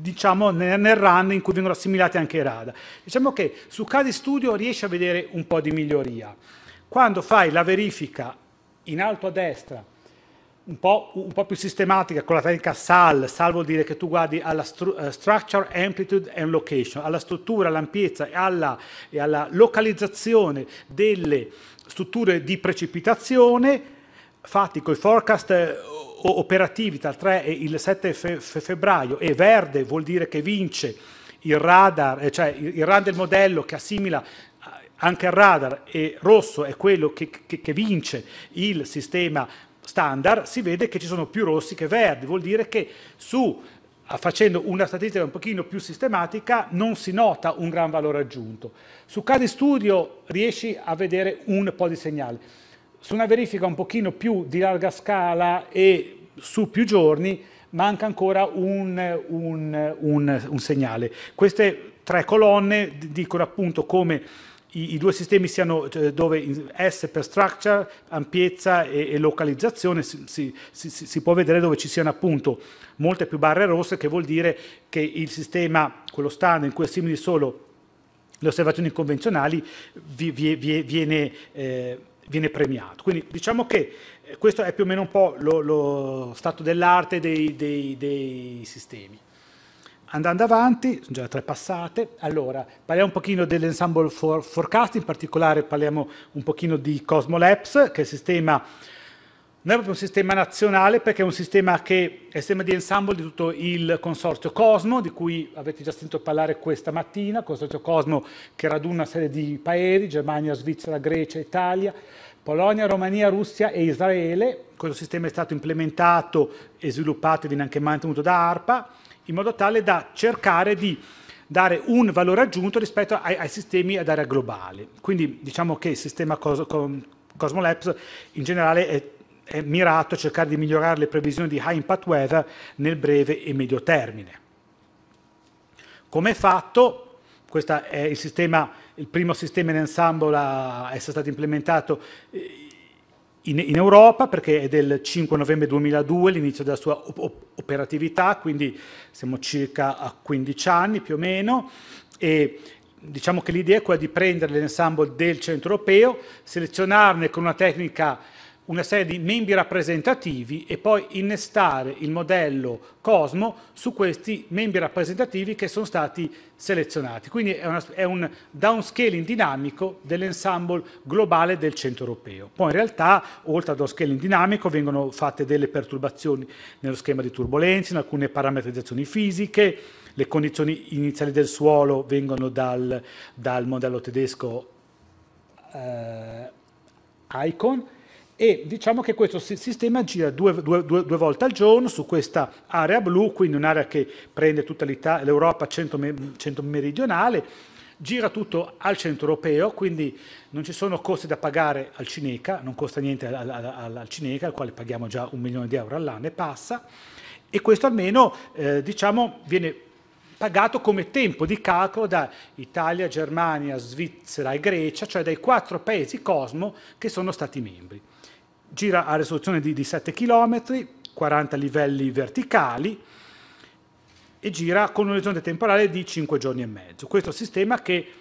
Speaker 2: diciamo, nel, nel run in cui vengono assimilati anche i radar. Diciamo che su casi studio riesci a vedere un po' di miglioria. Quando fai la verifica in alto a destra, un po', un po più sistematica con la tecnica SAL, salvo dire che tu guardi alla stru eh, structure, amplitude and location, alla struttura, all'ampiezza e e alla localizzazione delle strutture di precipitazione, fatti con i forecast eh, operativi tra il 3 e il 7 febbraio e verde vuol dire che vince il radar, eh, cioè il RAN del modello che assimila eh, anche il radar e rosso è quello che, che, che vince il sistema standard, si vede che ci sono più rossi che verdi, vuol dire che su facendo una statistica un pochino più sistematica, non si nota un gran valore aggiunto. Su casi studio riesci a vedere un po' di segnale su una verifica un pochino più di larga scala e su più giorni manca ancora un, un, un, un segnale. Queste tre colonne dicono appunto come i, i, due sistemi siano cioè, dove S per structure, ampiezza e, e localizzazione si, si, si, può vedere dove ci siano appunto molte più barre rosse che vuol dire che il sistema, quello standard in cui è simile solo le osservazioni convenzionali vi, vi, vi, viene eh, viene premiato. Quindi diciamo che eh, questo è più o meno un po' lo, lo stato dell'arte dei, dei, dei, sistemi. Andando avanti, sono già tre passate, allora parliamo un pochino dell'ensemble forecast, in particolare parliamo un pochino di Cosmo Labs, che è il sistema non è proprio un sistema nazionale perché è un sistema che è sistema di ensemble di tutto il consorzio Cosmo, di cui avete già sentito parlare questa mattina, consorzio Cosmo che raduna una serie di paesi, Germania, Svizzera, Grecia, Italia, Polonia, Romania, Russia e Israele. Questo sistema è stato implementato e sviluppato e viene anche mantenuto da ARPA, in modo tale da cercare di dare un valore aggiunto rispetto ai, ai sistemi ad area globale. Quindi diciamo che il sistema Cos Cosmo Labs in generale è mirato a cercare di migliorare le previsioni di high impact weather nel breve e medio termine. Come è fatto? Questo è il, sistema, il primo sistema in ensemble a essere stato implementato eh, in, in, Europa perché è del 5 novembre 2002 l'inizio della sua op operatività, quindi siamo circa a 15 anni più o meno e diciamo che l'idea è quella di prendere l'ensemble del centro europeo, selezionarne con una tecnica una serie di membri rappresentativi e poi innestare il modello Cosmo su questi membri rappresentativi che sono stati selezionati. Quindi è, una, è un downscaling dinamico dell'ensemble globale del centro europeo. Poi in realtà, oltre al downscaling dinamico, vengono fatte delle perturbazioni nello schema di turbolenze, in alcune parametrizzazioni fisiche, le condizioni iniziali del suolo vengono dal, dal modello tedesco eh, ICON, e diciamo che questo sistema gira due, due, due, due volte al giorno su questa area blu, quindi un'area che prende tutta l'Europa centro-meridionale, gira tutto al centro europeo, quindi non ci sono costi da pagare al Cineca, non costa niente al, al, al Cineca, al quale paghiamo già un milione di euro all'anno e passa, e questo almeno eh, diciamo, viene pagato come tempo di calcolo da Italia, Germania, Svizzera e Grecia, cioè dai quattro paesi Cosmo che sono stati membri gira a risoluzione di, di 7 km, 40 livelli verticali e gira con un orizzonte temporale di 5 giorni e mezzo. Questo sistema che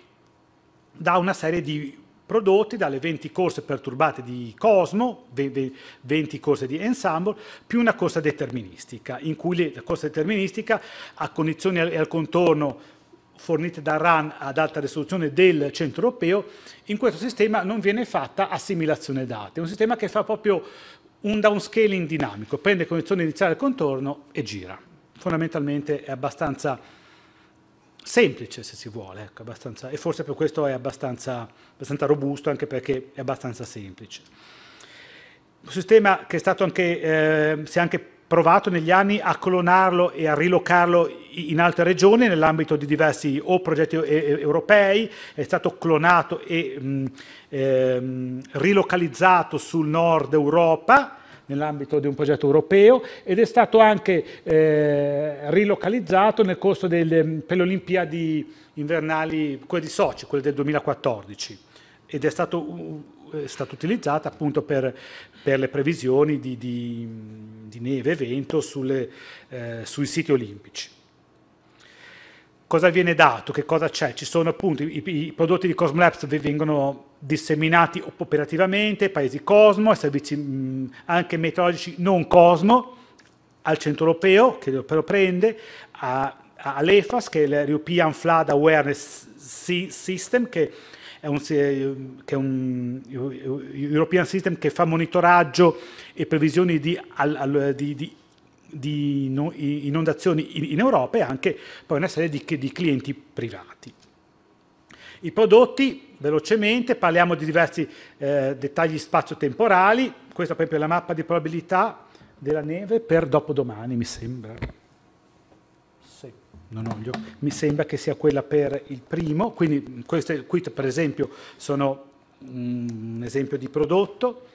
Speaker 2: dà una serie di prodotti dalle 20 corse perturbate di Cosmo, 20 corse di Ensemble, più una corsa deterministica, in cui la corsa deterministica ha condizioni e al contorno fornite da RAN ad alta risoluzione del centro europeo, in questo sistema non viene fatta assimilazione dati, è un sistema che fa proprio un downscaling dinamico, prende condizioni iniziali al contorno e gira. Fondamentalmente è abbastanza semplice se si vuole, ecco, e forse per questo è abbastanza, abbastanza robusto anche perché è abbastanza semplice. Un sistema che è stato anche, eh, si è anche provato negli anni a clonarlo e a rilocarlo in altre regioni nell'ambito di diversi o progetti europei, è stato clonato e mh, mm, ehm, rilocalizzato sul nord Europa nell'ambito di un progetto europeo ed è stato anche eh, rilocalizzato nel corso del, mm, per le Olimpiadi invernali, quelle di Sochi, quelle del 2014 ed è stato, è stato utilizzato appunto per, per le previsioni di, di, di neve e vento sulle, eh, sui siti olimpici. Cosa viene dato? Che cosa c'è? Ci sono appunto i, i prodotti di Cosmolabs vengono disseminati operativamente, paesi Cosmo, servizi mh, anche meteorologici non Cosmo, al centro europeo che lo prende, a, all'EFAS che è l'European Flood Awareness System che è un, che è un European System che fa monitoraggio e previsioni di, di, di di inondazioni in Europa e anche poi una serie di, clienti privati. I prodotti, velocemente, parliamo di diversi eh, dettagli spazio-temporali, questa per esempio è la mappa di probabilità della neve per dopodomani mi sembra non ho mi sembra che sia quella per il primo, quindi queste qui per esempio sono un mm, esempio di prodotto,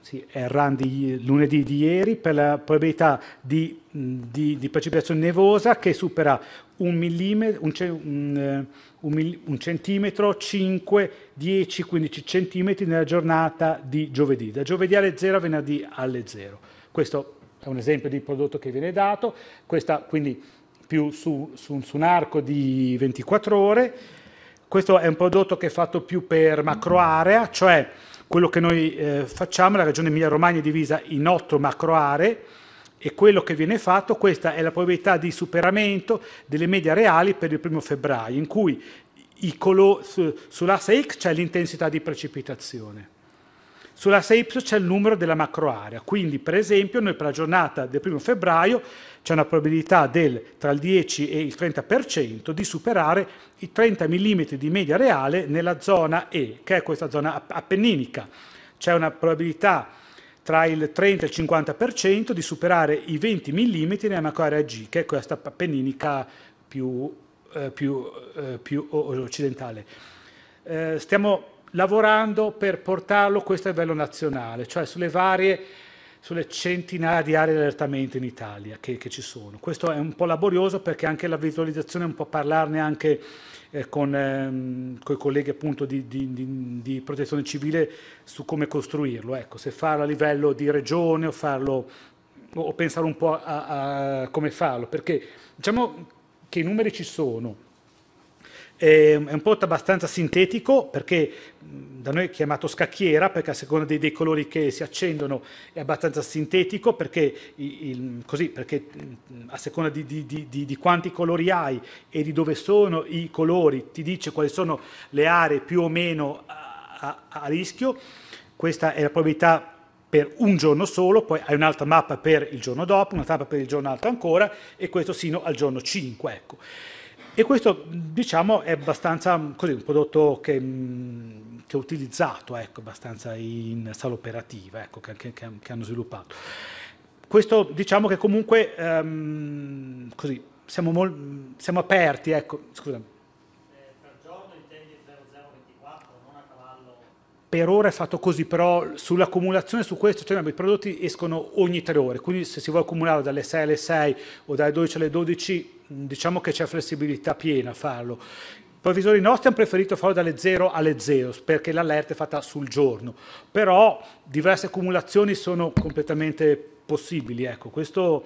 Speaker 2: sì, è run di lunedì di ieri per la probabilità di, mm, di, di precipitazione nevosa che supera un, un, un, eh, un, un centimetro, 5, 10, 15 centimetri nella giornata di giovedì, da giovedì alle 0 a venerdì alle 0. Questo è un esempio di prodotto che viene dato, questa quindi più su, su, su un arco di 24 ore, questo è un prodotto che è fatto più per macroarea, cioè quello che noi eh, facciamo, la regione Emilia-Romagna è divisa in otto macroaree e quello che viene fatto, questa è la probabilità di superamento delle medie reali per il primo febbraio, in cui su, sull'asse X c'è l'intensità di precipitazione. Sulla 6Y c'è il numero della macroarea, quindi per esempio noi per la giornata del 1 febbraio c'è una probabilità del tra il 10 e il 30% di superare i 30 mm di media reale nella zona E, che è questa zona appenninica. C'è una probabilità tra il 30 e il 50% di superare i 20 mm nella macroarea G, che è questa appenninica più, eh, più, eh, più occidentale. Eh, stiamo lavorando per portarlo questo a livello nazionale, cioè sulle varie sulle centinaia di aree di allertamento in Italia che, che, ci sono. Questo è un po' laborioso perché anche la visualizzazione, un po' parlarne anche eh, con, ehm, i colleghi appunto di, di, di, di, protezione civile su come costruirlo, ecco, se farlo a livello di regione o farlo o pensare un po' a, a come farlo, perché diciamo che i numeri ci sono, è un pot abbastanza sintetico perché da noi è chiamato scacchiera perché a seconda dei, dei colori che si accendono è abbastanza sintetico perché, il, così, perché a seconda di, di, di, di, quanti colori hai e di dove sono i colori ti dice quali sono le aree più o meno a, a, a rischio. Questa è la probabilità per un giorno solo, poi hai un'altra mappa per il giorno dopo, un'altra mappa per il giorno altro ancora e questo sino al giorno 5. Ecco. E questo diciamo è abbastanza mm, così, un prodotto che, mm, che ho utilizzato ecco, abbastanza in sala operativa, ecco, che, che, che, hanno sviluppato. Questo diciamo che comunque um, così, siamo, mol, siamo, aperti, ecco, scusami. per Per ora è fatto così, però sull'accumulazione su questo, cioè, i prodotti escono ogni tre ore, quindi se si vuole accumulare dalle 6 alle 6 o dalle 12 alle 12 diciamo che c'è flessibilità piena a farlo. I Provvisori nostri hanno preferito farlo dalle 0 alle 0 perché l'allerta è fatta sul giorno, però diverse accumulazioni sono completamente possibili. Ecco, questo,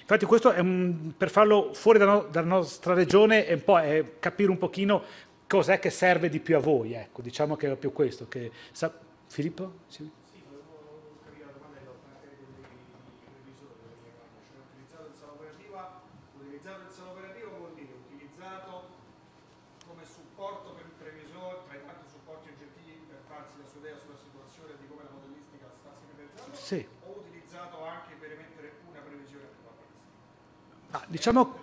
Speaker 2: infatti questo un, per farlo fuori dalla no, da nostra regione è, un po', è capire un pochino cos'è che serve di più a voi. Ecco, diciamo che è proprio questo. Che, sa, Filippo? Sì. diciamo,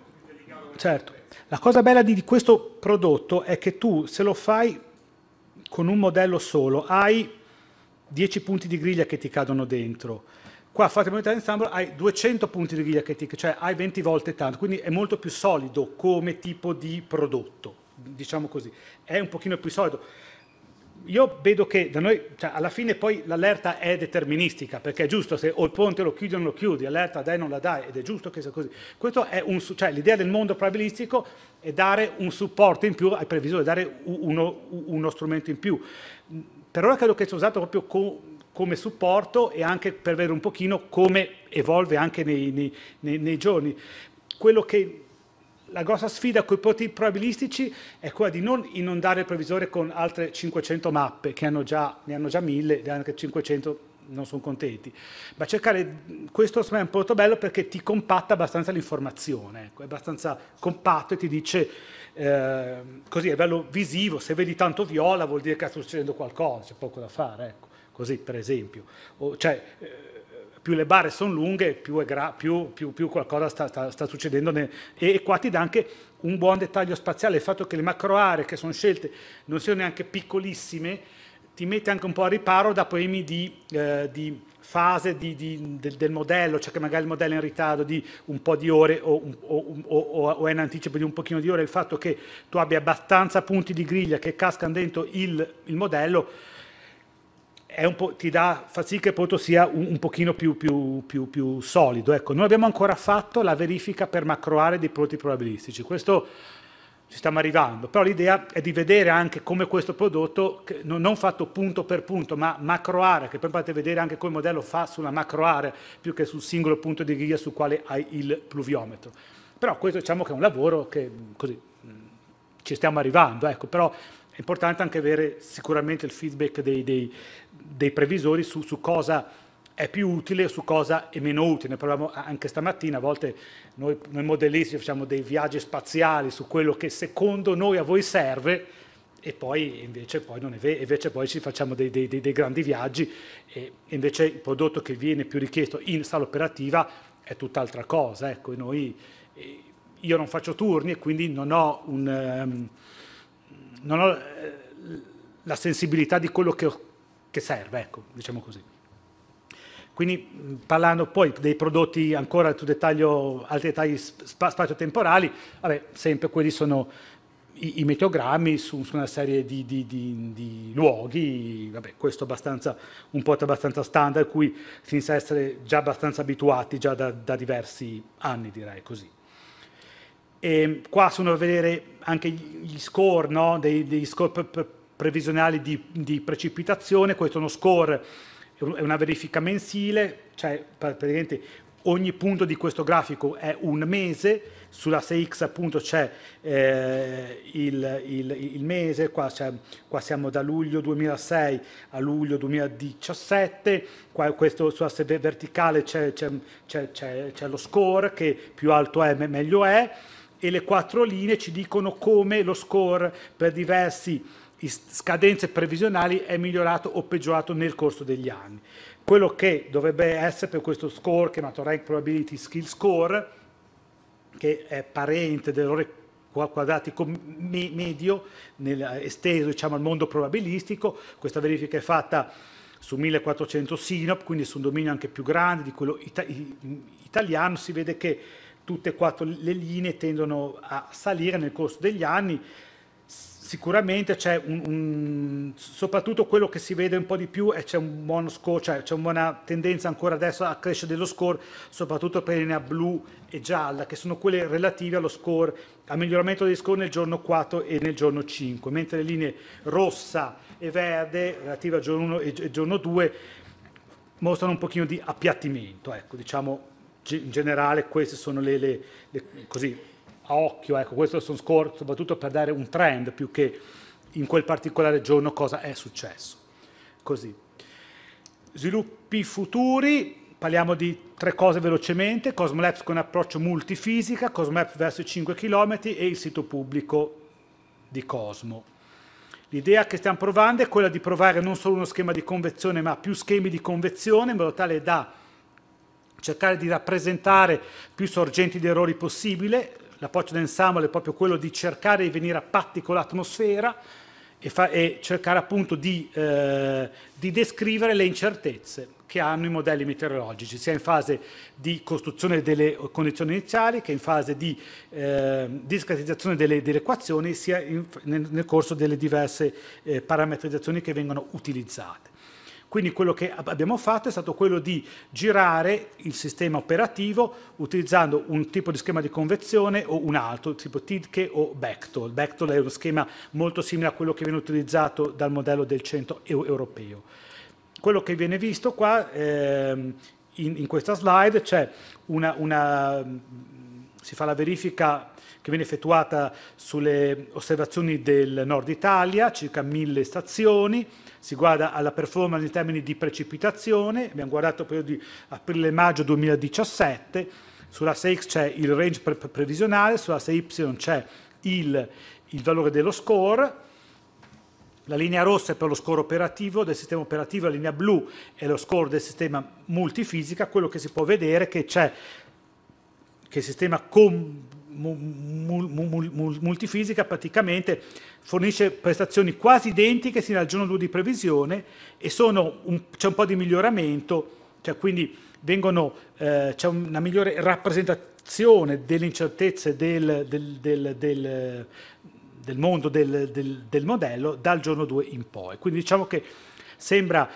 Speaker 2: certo, la cosa bella di, questo prodotto è che tu se lo fai con un modello solo hai 10 punti di griglia che ti cadono dentro. Qua fate moneta d'ensambolo hai 200 punti di griglia che ti cioè hai 20 volte tanto, quindi è molto più solido come tipo di prodotto, diciamo così. È un pochino più solido io vedo che da noi, cioè alla fine poi l'allerta è deterministica, perché è giusto se o il ponte lo chiudi o non lo chiudi, allerta dai o non la dai, ed è giusto che sia così. Un, cioè, l'idea del mondo probabilistico è dare un supporto in più ai previsori, dare uno, uno strumento in più. Per ora credo che sia usato proprio co, come supporto e anche per vedere un pochino come evolve anche nei, nei, nei, nei giorni. Quello che la grossa sfida con i protein probabilistici è quella di non inondare il provvisore con altre 500 mappe, che hanno già, ne hanno già 1000, ne hanno anche 500 non sono contenti, ma cercare questo è un prodotto bello perché ti compatta abbastanza l'informazione, ecco, è abbastanza compatto e ti dice eh, così è bello visivo, se vedi tanto viola vuol dire che sta succedendo qualcosa, c'è poco da fare, ecco. così per esempio, o, cioè, eh, più le barre sono lunghe, più, più, più, più qualcosa sta, sta, sta succedendo. Ne e, qua ti dà anche un buon dettaglio spaziale, il fatto che le macro aree che sono scelte non siano neanche piccolissime, ti mette anche un po' a riparo da problemi di, eh, di fase di, di, del, del, modello, cioè che magari il modello è in ritardo di un po' di ore o, o, o, o, è in anticipo di un pochino di ore, il fatto che tu abbia abbastanza punti di griglia che cascano dentro il, il modello ti dà, fa sì che il prodotto sia un, un pochino più, più, più, più solido. Ecco, non abbiamo ancora fatto la verifica per macroare dei prodotti probabilistici, questo ci stiamo arrivando, però l'idea è di vedere anche come questo prodotto, non, fatto punto per punto, ma macroarea, che poi potete vedere anche come il modello fa sulla macroarea più che sul singolo punto di griglia sul quale hai il pluviometro. Però questo diciamo che è un lavoro che così ci stiamo arrivando, ecco, però è importante anche avere sicuramente il feedback dei, dei, dei previsori su, su cosa è più utile su cosa è meno utile. Ne parlavamo anche stamattina, a volte noi, noi, modellisti facciamo dei viaggi spaziali su quello che secondo noi a voi serve e poi invece poi, non è invece poi ci facciamo dei, dei, dei, dei grandi viaggi e invece il prodotto che viene più richiesto in sala operativa è tutt'altra cosa. Ecco, noi, eh, io non faccio turni e quindi non ho, un, um, non ho eh, la sensibilità di quello che ho che serve, ecco, diciamo così. Quindi parlando poi dei prodotti ancora più dettaglio, altri dettagli sp spazio-temporali, vabbè, sempre quelli sono i, i meteogrammi su, su, una serie di, di, di, di luoghi, vabbè, questo abbastanza, un porto abbastanza standard, cui si inizia a essere già abbastanza abituati già da, da diversi anni, direi così. E ehm, qua sono a vedere anche gli score, no? dei, dei score per, per previsionali di, di precipitazione, questo è uno score, è una verifica mensile, cioè praticamente ogni punto di questo grafico è un mese, sull'asse X appunto c'è eh, il, il, il, mese, qua, qua, siamo da luglio 2006 a luglio 2017, qua questo sull'asse verticale c'è, lo score che più alto è meglio è e le quattro linee ci dicono come lo score per diversi scadenze previsionali è migliorato o peggiorato nel corso degli anni. Quello che dovrebbe essere per questo score, chiamato Rank Probability Skill Score, che è parente dell'errore quadratico medio, nel, esteso diciamo, al mondo probabilistico, questa verifica è fatta su 1400 SINOP, quindi su un dominio anche più grande di quello ita italiano, si vede che tutte e quattro le linee tendono a salire nel corso degli anni, sicuramente c'è un, un, soprattutto quello che si vede un po' di più è c'è un buon score, cioè c'è una buona tendenza ancora adesso a crescere dello score, soprattutto per linea blu e gialla, che sono quelle relative allo score, al miglioramento dei score nel giorno 4 e nel giorno 5, mentre le linee rossa e verde, relative al giorno 1 e giorno 2, mostrano un pochino di appiattimento, ecco, diciamo in generale queste sono le, le, le così a occhio, ecco, questo sono score soprattutto per dare un trend più che in quel particolare giorno cosa è successo. Così. Sviluppi futuri, parliamo di tre cose velocemente, Cosmolabs con approccio multifisica, Cosmolabs verso i 5 km e il sito pubblico di Cosmo. L'idea che stiamo provando è quella di provare non solo uno schema di convezione, ma più schemi di convezione, in modo tale da cercare di rappresentare più sorgenti di errori possibile, l'approccio d'ensemble è proprio quello di cercare di venire a patti con l'atmosfera e, e, cercare appunto di, eh, di descrivere le incertezze che hanno i modelli meteorologici, sia in fase di costruzione delle condizioni iniziali che in fase di eh, discretizzazione delle, delle, equazioni, sia in, nel, nel, corso delle diverse eh, parametrizzazioni che vengono utilizzate. Quindi quello che abbiamo fatto è stato quello di girare il sistema operativo utilizzando un tipo di schema di convezione o un altro, tipo TIDCHE o BECTOL. BECTOL è uno schema molto simile a quello che viene utilizzato dal modello del centro europeo. Quello che viene visto qua ehm, in, in, questa slide c'è una, una si fa la verifica che viene effettuata sulle osservazioni del nord Italia, circa mille stazioni, si guarda alla performance in termini di precipitazione, abbiamo guardato il periodo di aprile-maggio 2017, sull'asse X c'è il range pre previsionale, 6 Y c'è il, il valore dello score, la linea rossa è per lo score operativo del sistema operativo, la linea blu è lo score del sistema multifisica, quello che si può vedere è che c'è che il sistema com multifisica praticamente fornisce prestazioni quasi identiche sino al giorno 2 di previsione e c'è un po' di miglioramento, cioè quindi eh, c'è una migliore rappresentazione delle incertezze del, del, del, del del mondo del, del, del, modello dal giorno 2 in poi. Quindi diciamo che sembra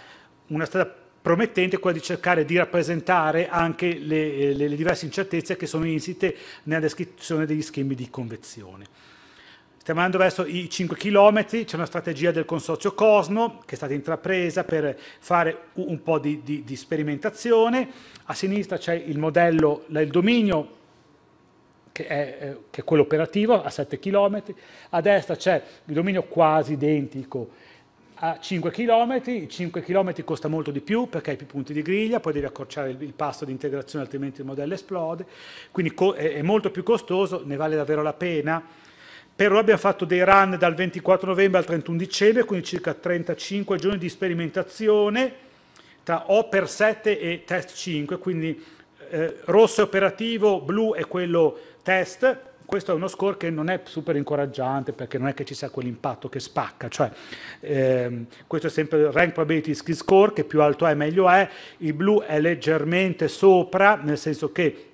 Speaker 2: una strada promettente è quella di cercare di rappresentare anche le, eh, le, le diverse incertezze che sono insite nella descrizione degli schemi di convezione. Stiamo andando verso i 5 km, c'è una strategia del consorzio Cosmo che è stata intrapresa per fare un po' di, di, di sperimentazione. A sinistra c'è il modello, il dominio che è, eh, che è quello operativo a 7 km, a destra c'è il dominio quasi identico a 5 km, 5 km costa molto di più perché hai più punti di griglia, poi devi accorciare il, il passo di integrazione altrimenti il modello esplode, quindi è, è molto più costoso, ne vale davvero la pena. Però abbiamo fatto dei run dal 24 novembre al 31 dicembre, quindi circa 35 giorni di sperimentazione tra OPER7 e Test 5, quindi eh, rosso è operativo, blu è quello test, questo è uno score che non è super incoraggiante perché non è che ci sia quell'impatto che spacca, cioè ehm, questo è sempre il rank probability skill score che più alto è meglio è, il blu è leggermente sopra, nel senso che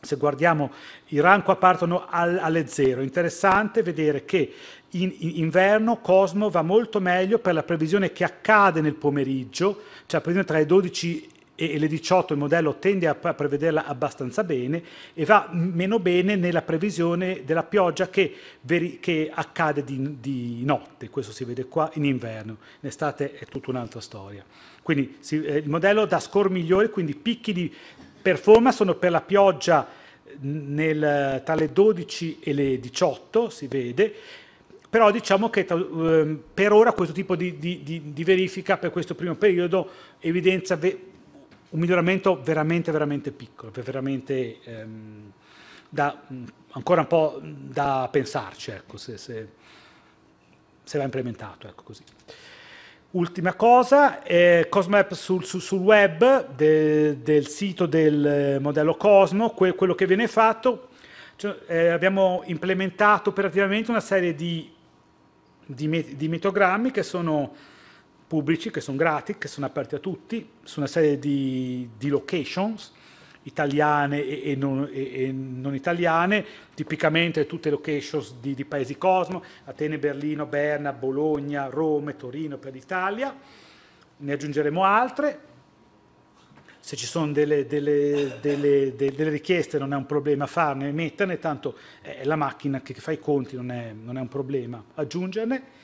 Speaker 2: se guardiamo i rank partono al, alle zero, interessante vedere che in, in, inverno Cosmo va molto meglio per la previsione che accade nel pomeriggio, cioè la previsione tra le 12 e le 18 il modello tende a prevederla abbastanza bene e va meno bene nella previsione della pioggia che, che accade di, di, notte, questo si vede qua in inverno, in estate è tutta un'altra storia. Quindi si, eh, il modello dà score migliori, quindi picchi di performance sono per la pioggia nel, tra le 12 e le 18, si vede, però diciamo che uhm, per ora questo tipo di, di, di verifica per questo primo periodo evidenzia un miglioramento veramente, veramente piccolo, veramente ehm, da, mm, ancora un po' da pensarci, ecco, se, se, se, va implementato. Ecco, così. Ultima cosa, eh, Cosmap sul, sul, sul web de, del sito del modello Cosmo, que, quello che viene fatto, cioè, eh, abbiamo implementato operativamente una serie di, di, met, di metogrammi che sono pubblici che sono gratis, che sono aperti a tutti, su una serie di, di locations italiane e, e, non, e, e, non, italiane, tipicamente tutte locations di, di, paesi cosmo, Atene, Berlino, Berna, Bologna, Roma, Torino per l'Italia, ne aggiungeremo altre, se ci sono delle, delle, delle, delle, richieste non è un problema farne, e metterne, tanto è la macchina che fa i conti, non è, non è un problema aggiungerne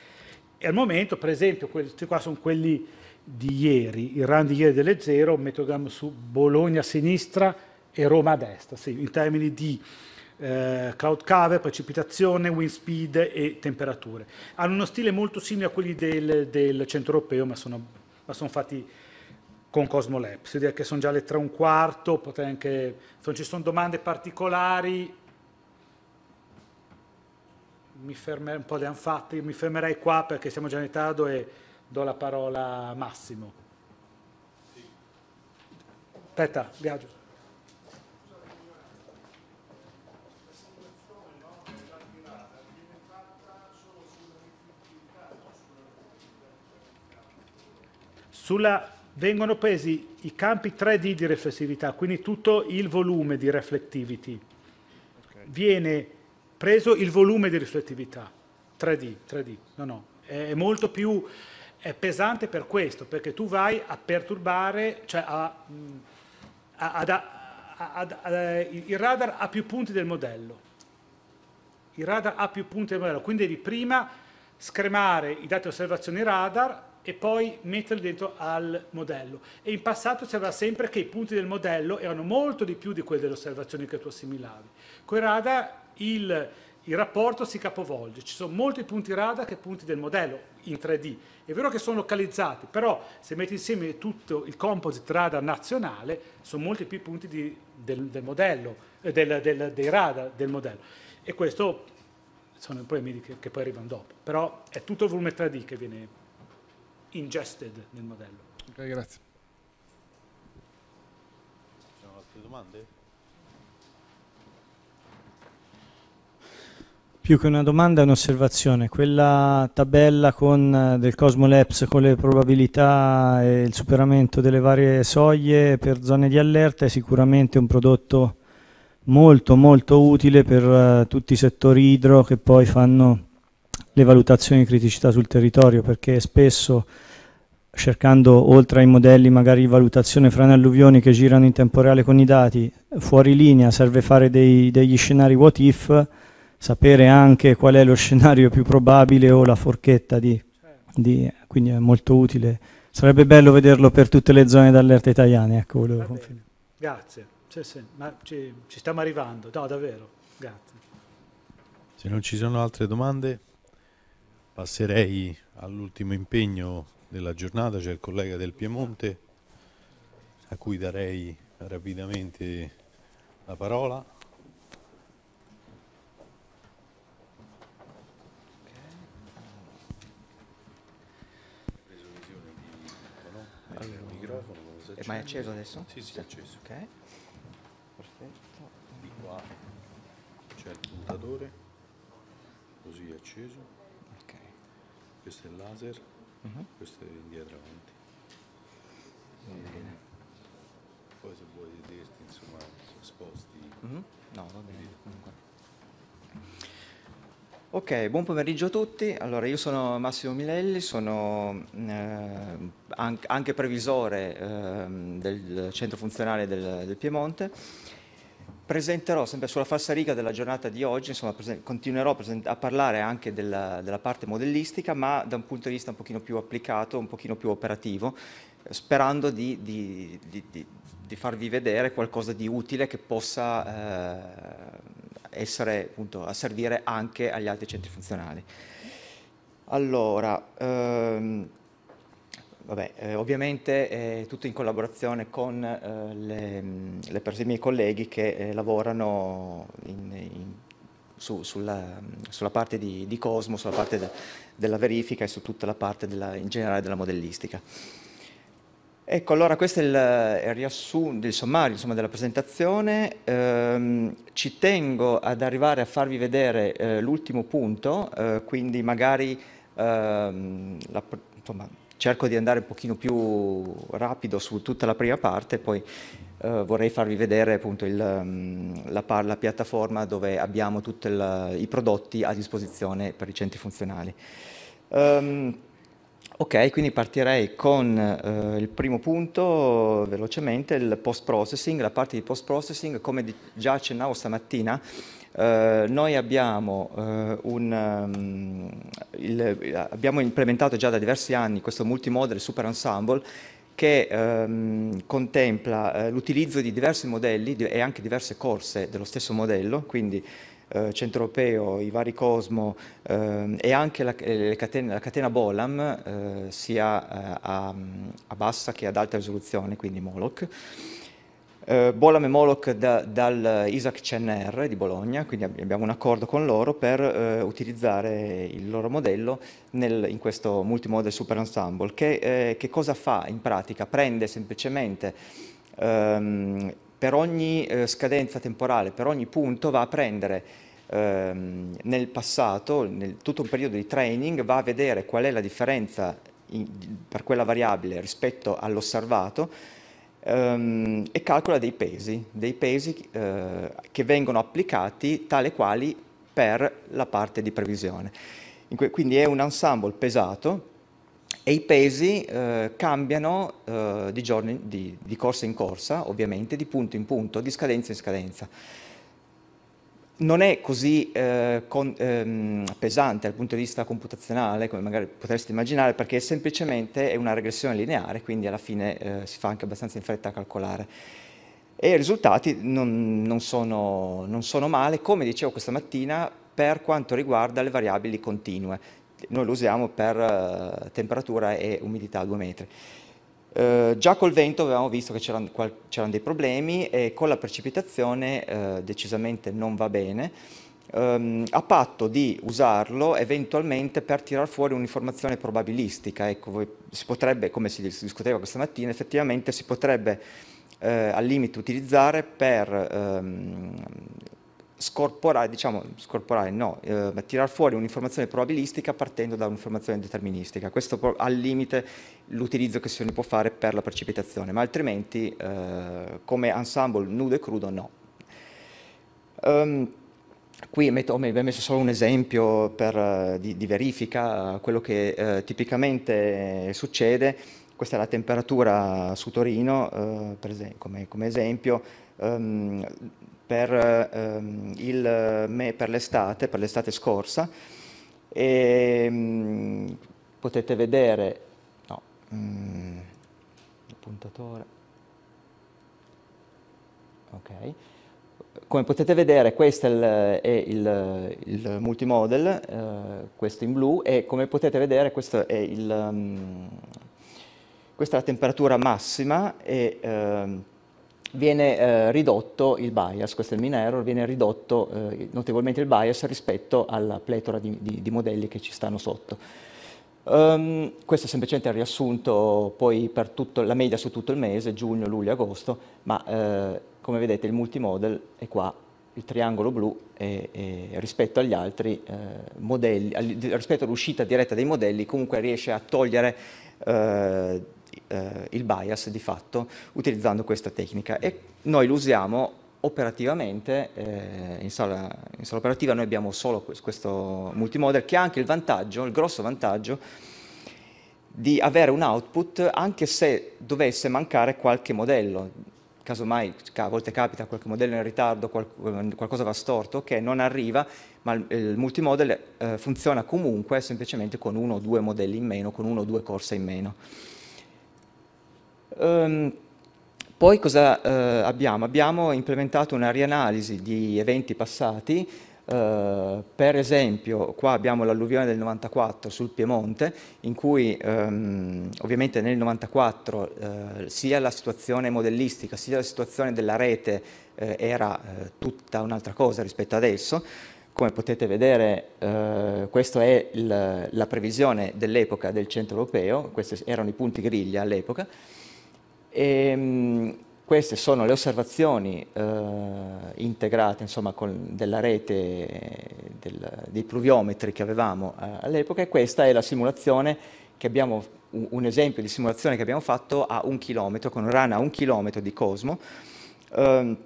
Speaker 2: e al momento, per esempio, questi qua sono quelli di ieri, il run di ieri delle 0, mettogramm su Bologna a sinistra e Roma a destra, sì, in termini di eh, cloud cover, precipitazione, wind speed e temperature. Hanno uno stile molto simile a quelli del, del centro europeo, ma sono, ma sono fatti con Cosmo Cosmolab. Si direi che sono già le tre e un quarto, potrei anche, se non ci sono domande particolari, mi fermerei, un po' le hanno fatte, mi fermerei qua perché siamo già in ritardo e do la parola a Massimo. Aspetta, viaggio. Sulla, vengono presi i campi 3D di riflessività, quindi tutto il volume di reflectivity. Okay. Viene preso il volume di riflettività, 3D, 3D, no, no, è molto più è pesante per questo, perché tu vai a perturbare, cioè a, mm, a, a, eh, il radar ha più punti del modello, il radar ha più punti del modello, quindi devi prima scremare i dati osservazioni radar e poi metterli dentro al modello. E in passato si aveva sempre che i punti del modello erano molto di più di quelli delle osservazioni che tu assimilavi. Con il radar il, il rapporto si capovolge, ci sono molti punti radar che punti del modello in 3D, è vero che sono localizzati, però se metti insieme tutto il composite radar nazionale sono molti più punti di, del, del, modello, eh, del, del, dei radar del modello e questo sono i problemi che, che poi arrivano dopo, però è tutto il volume 3D che viene ingested nel modello. Ok, grazie.
Speaker 1: Ci sono altre domande?
Speaker 2: Più che una domanda è un'osservazione. Quella tabella
Speaker 3: con, eh, del Labs con le probabilità e il superamento delle varie
Speaker 2: soglie per zone di allerta è sicuramente un prodotto molto molto utile per uh, tutti i settori idro che poi fanno le valutazioni di criticità sul
Speaker 3: territorio perché spesso cercando oltre ai modelli magari di valutazione frane alluvioni che girano in tempo reale con i dati fuori linea serve fare dei, degli scenari what if sapere anche qual è lo scenario più probabile o la forchetta di, di quindi è molto utile. Sarebbe bello vederlo per tutte le zone d'allerta italiane, ecco,
Speaker 2: Grazie, sì, sì. Ci, ci, stiamo arrivando, no davvero, grazie.
Speaker 1: Se non ci sono altre domande passerei all'ultimo impegno della giornata, c'è cioè il collega del Piemonte a cui darei rapidamente la parola. acceso. Ma è acceso adesso? Sì, sì, è acceso. Ok. Perfetto. Di qua c'è il puntatore, così è acceso. Ok. Questo è il laser, uh mhm. -huh. questo è indietro avanti. Poi se vuoi dirti, insomma, sposti. Uh mhm. -huh. No, va bene.
Speaker 3: Ok, buon pomeriggio a tutti. Allora, io sono Massimo Milelli, sono eh, anche previsore eh, del centro funzionale del, del, Piemonte. Presenterò sempre sulla falsariga della giornata di oggi, insomma, continuerò a parlare anche della, della parte modellistica, ma da un punto di vista un pochino più applicato, un pochino più operativo, sperando di, di, di, di farvi vedere qualcosa di utile che possa... Eh, essere appunto a servire anche agli altri centri funzionali. Allora, ehm, vabbè, eh, ovviamente eh, tutto in collaborazione con eh, le, le persone, i miei colleghi che eh, lavorano in, in, su, sulla, sulla, parte di, di Cosmo, sulla parte de, della verifica e su tutta la parte della, in generale della modellistica. Ecco, allora questo è il, il riassunto, il sommario insomma, della presentazione. Eh, ci tengo ad arrivare a farvi vedere eh, l'ultimo punto, eh, quindi magari ehm, la, insomma, cerco di andare un pochino più rapido su tutta la prima parte, poi eh, vorrei farvi vedere appunto il, mm, la, la, piattaforma dove abbiamo tutti i prodotti a disposizione per i centri funzionali. Um, Ok, quindi partirei con eh, il primo punto, velocemente, il post-processing, la parte di post-processing, come già accennavo stamattina, eh, noi abbiamo, eh, un, um, il, abbiamo, implementato già da diversi anni questo multimodal super ensemble che ehm, contempla eh, l'utilizzo di diversi modelli e anche diverse corse dello stesso modello, quindi eh, centroeuropeo, i vari Cosmo eh, e anche la, eh, catene, la catena Bolam, eh, sia eh, a, a, bassa che ad alta risoluzione, quindi Moloch. Bolam e Moloch da, dal Isaac CNR di Bologna, quindi abbiamo un accordo con loro per utilizzare il loro modello nel, in questo multimodal super ensemble. Che, che, cosa fa in pratica? Prende semplicemente ehm, per ogni eh, scadenza temporale, per ogni punto va a prendere ehm, nel passato, nel tutto un periodo di training, va a vedere qual è la differenza in, per quella variabile rispetto all'osservato ehm, e calcola dei pesi, dei pesi eh, che vengono applicati tale quali per la parte di previsione. quindi è un ensemble pesato e i pesi eh, cambiano eh, di, giorni, di, di, corsa in corsa, ovviamente, di punto in punto, di scadenza in scadenza. Non è così eh, con, ehm, pesante dal punto di vista computazionale, come magari potreste immaginare, perché semplicemente è una regressione lineare, quindi alla fine eh, si fa anche abbastanza in fretta a calcolare. E i risultati non, non, sono, non sono male, come dicevo questa mattina, per quanto riguarda le variabili continue noi lo usiamo per eh, temperatura e umidità a 2 metri. Eh, già col vento avevamo visto che c'erano dei problemi e con la precipitazione eh, decisamente non va bene, ehm, a patto di usarlo eventualmente per tirar fuori un'informazione probabilistica. Ecco, si potrebbe, come si discuteva questa mattina, effettivamente si potrebbe eh, al limite utilizzare per ehm, scorporare, diciamo, scorporare no, eh, tirar fuori un'informazione probabilistica partendo da un'informazione deterministica. Questo al limite l'utilizzo che si può fare per la precipitazione, ma altrimenti eh, come ensemble nudo e crudo no. Um, qui metto, ho messo solo un esempio per, eh, di, di, verifica, quello che eh, tipicamente succede, questa è la temperatura su Torino, eh, per esempio, come, come esempio, um, per, ehm, il, me, per l'estate, per l'estate scorsa. E, mh, mm, potete vedere, no, mh, mm, il puntatore, ok, come potete vedere questo è il, è il, il multimodel, eh, questo in blu, e come potete vedere questo è il, um, questa è la temperatura massima e, eh, viene eh, ridotto il bias, questo è il mean error, viene ridotto eh, notevolmente il bias rispetto alla pletora di, di, di modelli che ci stanno sotto. Um, questo è semplicemente il riassunto poi per tutto, la media su tutto il mese, giugno, luglio, agosto, ma eh, come vedete il multimodel è qua, il triangolo blu è, è rispetto agli altri eh, modelli, al, rispetto all'uscita diretta dei modelli comunque riesce a togliere eh, eh, il bias di fatto utilizzando questa tecnica e noi lo usiamo operativamente, eh, in, sala, in, sala, operativa noi abbiamo solo questo multimodel che ha anche il vantaggio, il grosso vantaggio di avere un output anche se dovesse mancare qualche modello. Casomai a volte capita qualche modello in ritardo, qualcosa va storto, che non arriva, ma il multimodel eh, funziona comunque semplicemente con uno o due modelli in meno, con uno o due corse in meno. Um, poi cosa eh, abbiamo? Abbiamo implementato una rianalisi di eventi passati, eh, per esempio qua abbiamo l'alluvione del 94 sul Piemonte, in cui ehm, ovviamente nel 94 eh, sia la situazione modellistica sia la situazione della rete eh, era eh, tutta un'altra cosa rispetto adesso, come potete vedere, eh, questa è il, la previsione dell'epoca del centro europeo, questi erano i punti griglia all'epoca, e, ehm, queste sono le osservazioni eh, integrate insomma, con, della rete del, dei pluviometri che avevamo eh, all'epoca e questa è la simulazione che abbiamo un esempio di simulazione che abbiamo fatto a un chilometro, con rana a un chilometro di Cosmo, ehm,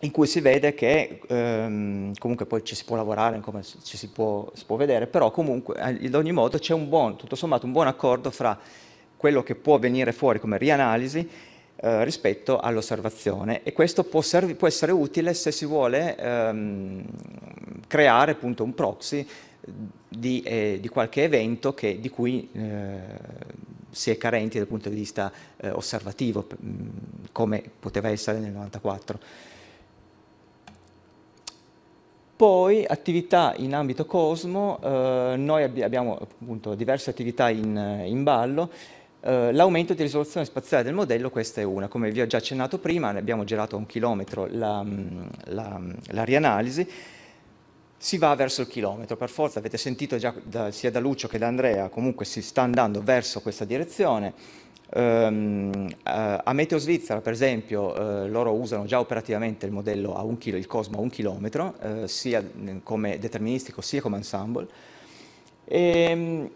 Speaker 3: in cui si vede che ehm, comunque poi ci si può lavorare, come ci si può, si può vedere, però comunque ad eh, ogni modo c'è un buon, tutto sommato un buon accordo fra quello che può venire fuori come rianalisi eh, rispetto all'osservazione e questo può, può, essere utile se si vuole ehm, creare appunto un proxy di, eh, di qualche evento che, di cui eh, si è carenti dal punto di vista eh, osservativo come poteva essere nel 94. Poi attività in ambito Cosmo, eh, noi abbiamo appunto diverse attività in, in ballo, Uh, l'aumento di risoluzione spaziale del modello, questa è una, come vi ho già accennato prima, ne abbiamo girato a un chilometro la, mm, la, mm, la rianalisi, si va verso il chilometro, per forza avete sentito già da, sia da Lucio che da Andrea, comunque si sta andando verso questa direzione. Um, ehm, a, eh, a Meteo Svizzera, per esempio, uh, loro usano già operativamente il modello a un chilo, il Cosmo a un chilometro, uh, sia mm, come deterministico sia come ensemble. E, ehm,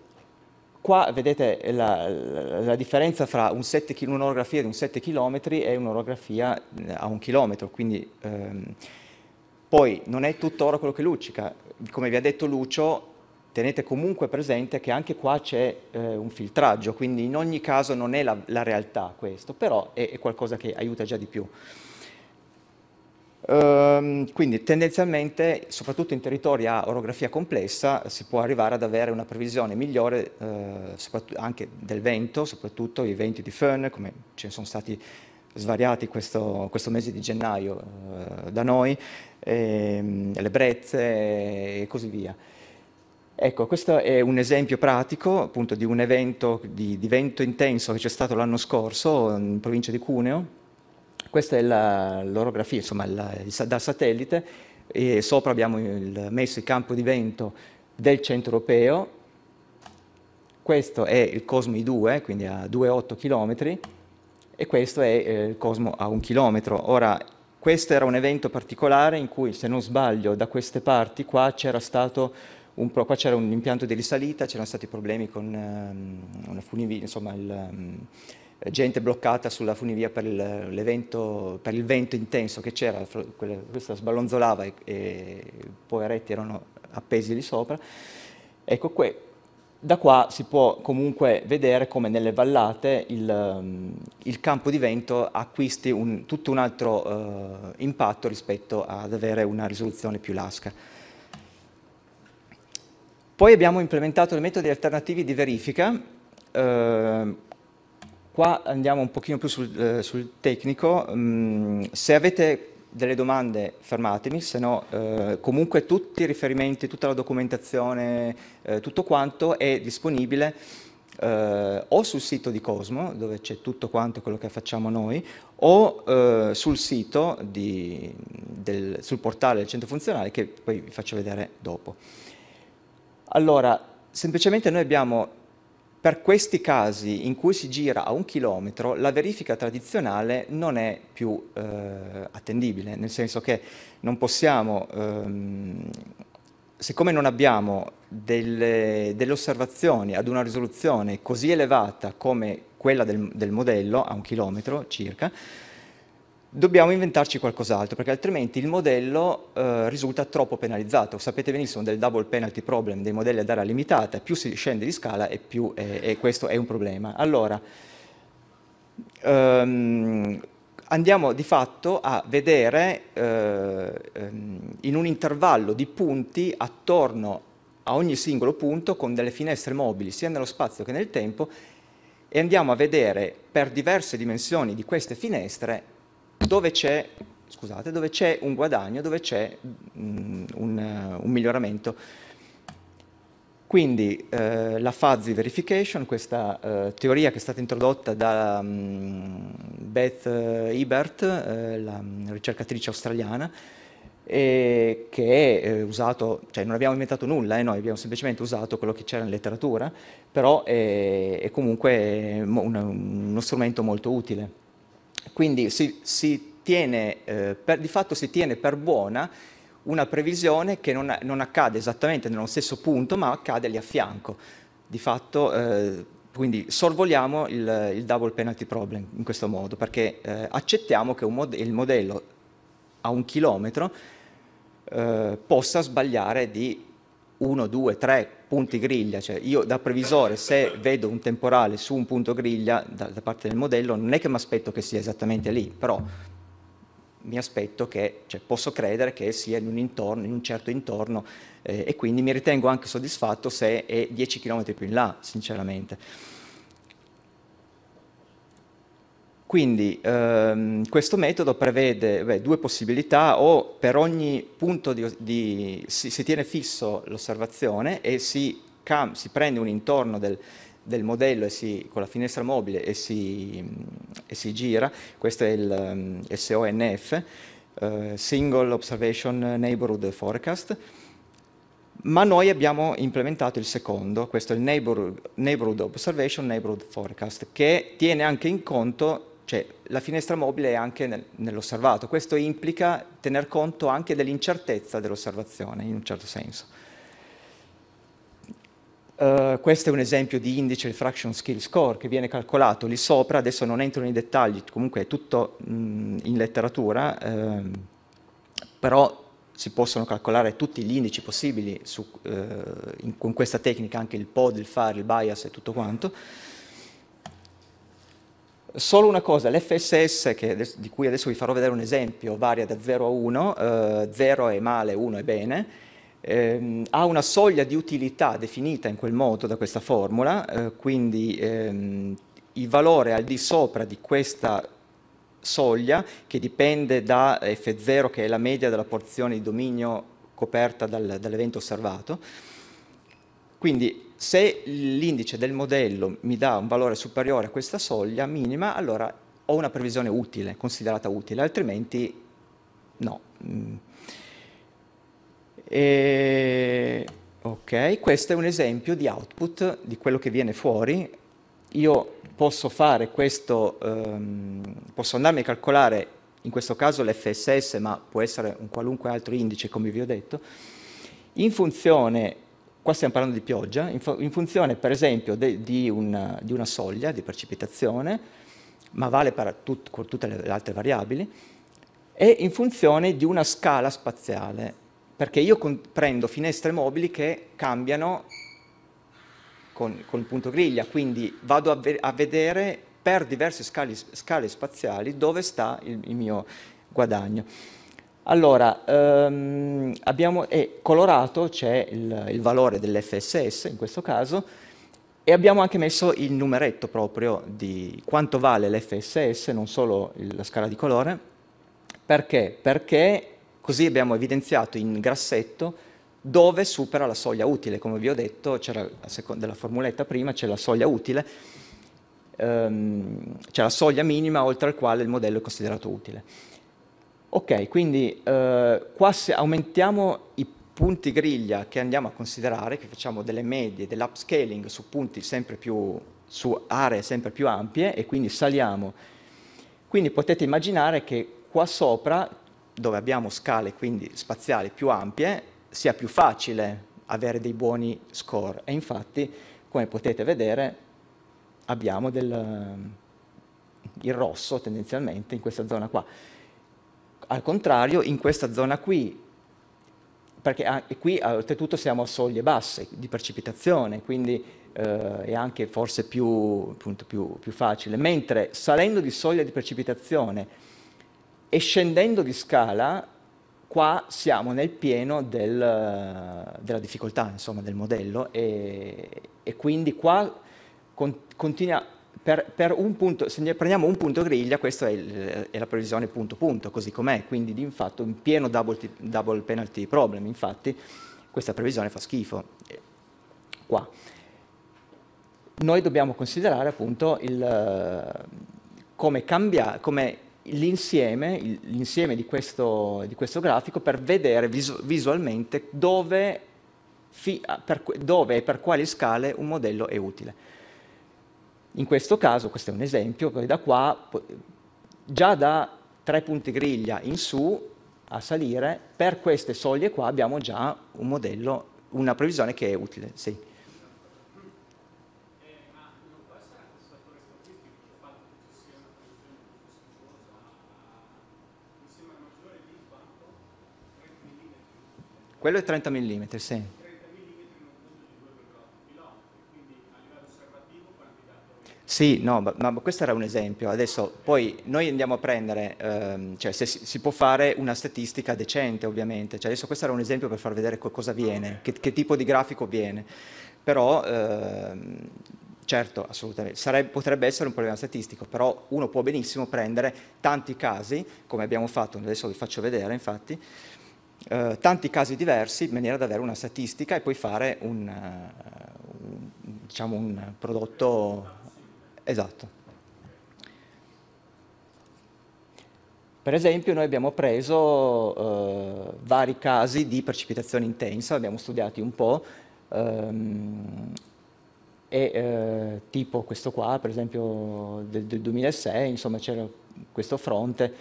Speaker 3: Qua vedete la, la, la differenza fra un'orografia di un 7 km e un'orografia eh, a un chilometro, quindi ehm, poi non è tutto tuttora quello che luccica. Come vi ha detto Lucio, tenete comunque presente che anche qua c'è eh, un filtraggio, quindi in ogni caso non è la, la realtà questo, però è, è qualcosa che aiuta già di più. Ehm, quindi tendenzialmente, soprattutto in territori a orografia complessa, si può arrivare ad avere una previsione migliore eh, anche del vento, soprattutto i venti di Fern, come ce ne sono stati svariati questo, questo mese di gennaio eh, da noi, ehm, le brezze e così via. Ecco, questo è un esempio pratico appunto di un evento di, di vento intenso che c'è stato l'anno scorso in provincia di Cuneo, questa è l'orografia, insomma, la, il, dal satellite e sopra abbiamo il, messo il campo di vento del centro europeo. Questo è il Cosmo I2, quindi a 2,8 km, e questo è eh, il Cosmo a 1 km. Ora, questo era un evento particolare in cui, se non sbaglio, da queste parti qua c'era stato un, qua un impianto di risalita, c'erano stati problemi con um, una funivia, insomma, il, um, gente bloccata sulla funivia per, per il vento intenso che c'era, questa sballonzolava e, e poveretti erano appesi lì sopra. Ecco, que, da qua si può comunque vedere come nelle vallate il, il campo di vento acquisti un, tutto un altro eh, impatto rispetto ad avere una risoluzione più lasca. Poi abbiamo implementato dei metodi alternativi di verifica, eh, Qua andiamo un pochino più sul, eh, sul tecnico, mm, se avete delle domande fermatemi, se no eh, comunque tutti i riferimenti, tutta la documentazione, eh, tutto quanto è disponibile eh, o sul sito di Cosmo, dove c'è tutto quanto quello che facciamo noi, o eh, sul sito, di, del, sul portale del centro funzionale che poi vi faccio vedere dopo. Allora, semplicemente noi abbiamo per questi casi in cui si gira a un chilometro, la verifica tradizionale non è più eh, attendibile, nel senso che non possiamo, ehm, siccome non abbiamo delle, delle, osservazioni ad una risoluzione così elevata come quella del, del modello, a un chilometro circa, dobbiamo inventarci qualcos'altro, perché altrimenti il modello eh, risulta troppo penalizzato. Sapete benissimo del double penalty problem, dei modelli ad area limitata, più si scende di scala e più è, e questo è un problema. Allora, um, andiamo di fatto a vedere eh, ehm, in un intervallo di punti attorno a ogni singolo punto con delle finestre mobili, sia nello spazio che nel tempo, e andiamo a vedere per diverse dimensioni di queste finestre dove c'è scusate, dove c'è un guadagno, dove c'è mm, un, eh, un, miglioramento. Quindi eh, la fuzzy verification, questa eh, teoria che è stata introdotta da um, Beth eh, Ebert, eh, la mm, ricercatrice australiana, e che è eh, usato, cioè non abbiamo inventato nulla, noi abbiamo semplicemente usato quello che c'era in letteratura, però è, è comunque uno strumento molto utile. Quindi si, si tiene, eh, per, di fatto si tiene per buona una previsione che non, non, accade esattamente nello stesso punto, ma accade lì a fianco. Di fatto, eh, quindi sorvoliamo il, il, double penalty problem in questo modo, perché eh, accettiamo che mod il modello a un chilometro eh, possa sbagliare di 1, 2, 3, punti griglia, cioè io da previsore se vedo un temporale su un punto griglia da, da parte del modello non è che mi aspetto che sia esattamente lì, però mi aspetto che, cioè, posso credere che sia in un, intorno, in un certo intorno eh, e quindi mi ritengo anche soddisfatto se è 10 km più in là, sinceramente. Quindi ehm, questo metodo prevede beh, due possibilità, o per ogni punto di, di, si, si, tiene fisso l'osservazione e si, cam, si, prende un intorno del, del modello si, con la finestra mobile e si, e gira, questo è il um, ehm, SONF, uh, eh, Single Observation Neighborhood Forecast, ma noi abbiamo implementato il secondo, questo è il Neighborhood, neighborhood Observation Neighborhood Forecast, che tiene anche in conto cioè, la finestra mobile è anche nel, nell'osservato. Questo implica tener conto anche dell'incertezza dell'osservazione, in un certo senso. Uh, questo è un esempio di indice, il fraction skill score, che viene calcolato lì sopra, adesso non entro nei dettagli, comunque è tutto mh, in letteratura, ehm, però si possono calcolare tutti gli indici possibili su, eh, in, con questa tecnica, anche il pod, il far, il bias e tutto quanto. Solo una cosa, l'FSS di cui adesso vi farò vedere un esempio varia da 0 a 1, eh, 0 è male, 1 è bene, ehm, ha una soglia di utilità definita in quel modo da questa formula, eh, quindi ehm, il valore al di sopra di questa soglia che dipende da F0 che è la media della porzione di dominio coperta dal, dall'evento osservato, quindi se l'indice del modello mi dà un valore superiore a questa soglia minima, allora ho una previsione utile, considerata utile, altrimenti no. Mm. E, ok, questo è un esempio di output di quello che viene fuori. Io posso fare questo, ehm, posso andarmi a calcolare in questo caso l'FSS, ma può essere un qualunque altro indice, come vi ho detto, in funzione Qua stiamo parlando di pioggia, in, in funzione per esempio di, una, di, una, soglia di precipitazione, ma vale per tut, tutte le, altre variabili, e in funzione di una scala spaziale, perché io prendo finestre mobili che cambiano con, con il punto griglia, quindi vado a, ve a vedere per diverse scale, scale, spaziali dove sta il, il mio guadagno. Allora, ehm, abbiamo, eh, colorato c'è il, il, valore dell'FSS in questo caso e abbiamo anche messo il numeretto proprio di quanto vale l'FSS, non solo il, la scala di colore. Perché? Perché così abbiamo evidenziato in grassetto dove supera la soglia utile. Come vi ho detto, c'era, della formuletta prima c'è la soglia utile, ehm, c'è la soglia minima oltre al quale il modello è considerato utile. Ok, quindi eh, qua se aumentiamo i punti griglia che andiamo a considerare, che facciamo delle medie, dell'upscaling su punti sempre più, su aree sempre più ampie e quindi saliamo. Quindi potete immaginare che qua sopra, dove abbiamo scale quindi spaziali più ampie, sia più facile avere dei buoni score e infatti come potete vedere abbiamo del, il rosso tendenzialmente in questa zona qua. Al contrario, in questa zona qui, perché qui oltretutto siamo a soglie basse di precipitazione, quindi eh, è anche forse più, appunto, più, più facile, mentre salendo di soglia di precipitazione e scendendo di scala, qua siamo nel pieno del, della difficoltà insomma, del modello e, e quindi qua con, continua, per, per un punto, se prendiamo un punto griglia, questa è, è la previsione punto punto, così com'è, quindi di fatto un pieno double, double penalty problem, infatti questa previsione fa schifo. Qua. Noi dobbiamo considerare appunto il, come, cambia, come l'insieme, l'insieme di, di, questo, grafico per vedere visualmente dove, e per quali scale un modello è utile. In questo caso, questo è un esempio, da qua, già da tre punti griglia in su a salire, per queste soglie qua abbiamo già un modello, una previsione che è utile. Sì. Quello è 30 mm, sì. Sì, no, ma, ma, questo era un esempio. Adesso poi noi andiamo a prendere, ehm, cioè se si, si, può fare una statistica decente ovviamente, cioè, adesso questo era un esempio per far vedere cosa viene, che, che tipo di grafico viene, però ehm, certo, assolutamente, Sarebbe, potrebbe essere un problema statistico, però uno può benissimo prendere tanti casi, come abbiamo fatto, adesso vi faccio vedere infatti, eh, tanti casi diversi in maniera da avere una statistica e poi fare un, uh, un, diciamo un prodotto Esatto. Per esempio noi abbiamo preso eh, vari casi di precipitazione intensa, abbiamo studiati un po', ehm, e, eh, tipo questo qua, per esempio del, del 2006, insomma c'era questo fronte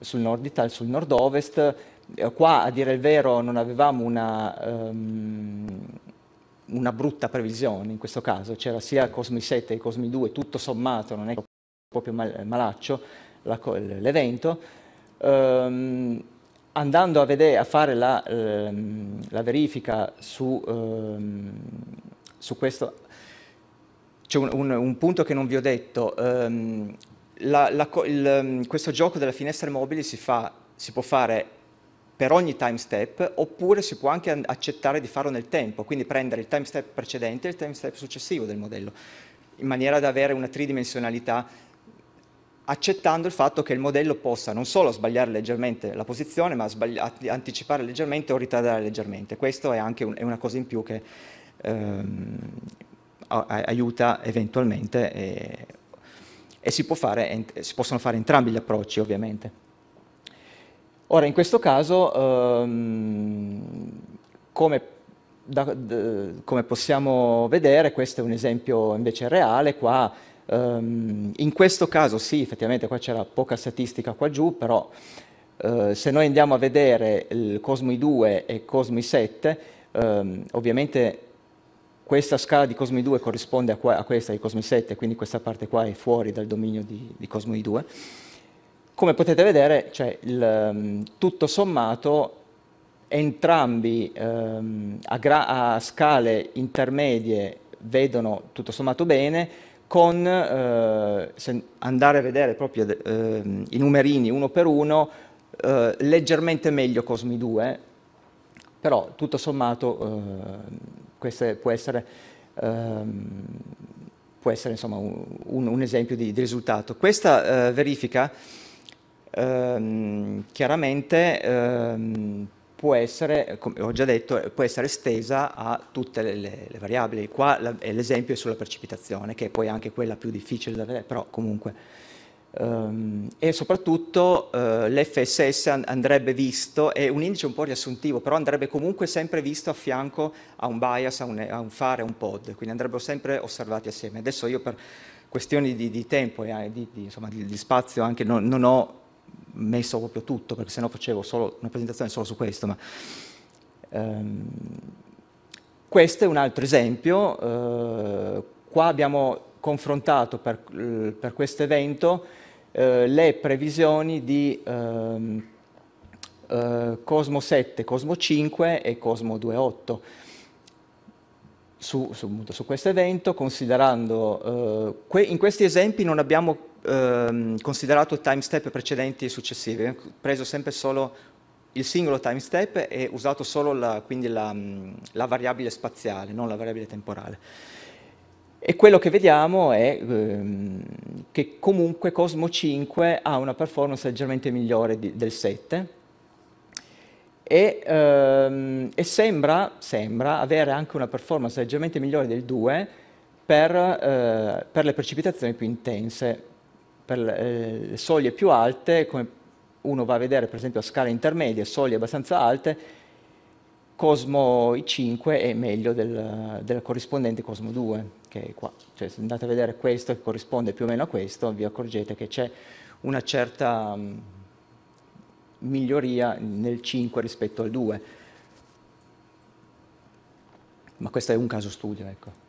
Speaker 3: sul nord Italia, sul nord-ovest, eh, qua a dire il vero non avevamo una... Ehm, una brutta previsione in questo caso, c'era sia Cosmi 7 che Cosmi 2, tutto sommato non è proprio mal malaccio l'evento, ehm, andando a, vedere, a fare la, ehm, la verifica su, ehm, su questo, c'è un, un, un, punto che non vi ho detto, ehm, la, la, il, ehm, questo gioco della finestra mobile si, fa, si può fare per ogni time step oppure si può anche accettare di farlo nel tempo, quindi prendere il time step precedente e il time step successivo del modello, in maniera da avere una tridimensionalità accettando il fatto che il modello possa non solo sbagliare leggermente la posizione, ma anticipare leggermente o ritardare leggermente. Questo è anche un, è una cosa in più che ehm, aiuta eventualmente e, e si, fare, si possono fare entrambi gli approcci ovviamente. Ora, in questo caso, ehm, come, da, de, come, possiamo vedere, questo è un esempio invece reale, qua, ehm, in questo caso sì, effettivamente qua c'era poca statistica qua giù, però eh, se noi andiamo a vedere il Cosmi 2 e Cosmi 7, ehm, ovviamente questa scala di Cosmi 2 corrisponde a, qua, a, questa di Cosmi 7, quindi questa parte qua è fuori dal dominio di, di Cosmi 2, come potete vedere, cioè, il, ehm, tutto sommato, entrambi ehm, a, a, scale intermedie vedono tutto sommato bene, con eh, andare a vedere proprio eh, i numerini uno per uno, eh, leggermente meglio Cosmi 2, però tutto sommato eh, questo può essere, ehm, può essere insomma, un, un, esempio di, di risultato. Questa eh, verifica ehm, chiaramente ehm, può essere, come ho già detto, può essere estesa a tutte le, le, le variabili. Qua l'esempio è sulla precipitazione, che è poi anche quella più difficile da vedere, però comunque... Um, e soprattutto uh, eh, l'FSS andrebbe visto, è un indice un po' riassuntivo, però andrebbe comunque sempre visto a fianco a un bias, a un, a un fare, a un pod, quindi andrebbero sempre osservati assieme. Adesso io per questioni di, di tempo e eh, di, di, insomma, di, spazio anche non, non ho messo proprio tutto, perché sennò facevo solo una presentazione solo su questo. Ma, ehm, questo è un altro esempio, eh, qua abbiamo confrontato per, eh, per questo evento eh, le previsioni di ehm, eh, Cosmo 7, Cosmo 5 e Cosmo 2.8. Su, su, su questo evento, considerando, eh, que in questi esempi non abbiamo ehm, considerato time step precedenti e successivi, preso sempre solo il singolo time step e usato solo la, quindi la, mm, la variabile spaziale, non la variabile temporale. E quello che vediamo è ehm, che comunque Cosmo 5 ha una performance leggermente migliore di, del 7 e, ehm, e sembra, sembra, avere anche una performance leggermente migliore del 2 per, eh, per le precipitazioni più intense, per le eh, soglie più alte, come uno va a vedere per esempio a scale intermedie, soglie abbastanza alte, Cosmo I5 è meglio del, del corrispondente Cosmo 2, che è qua. Cioè, se andate a vedere questo che corrisponde più o meno a questo, vi accorgete che c'è una certa mm, miglioria nel 5 rispetto al 2. Ma questo è un caso studio, ecco.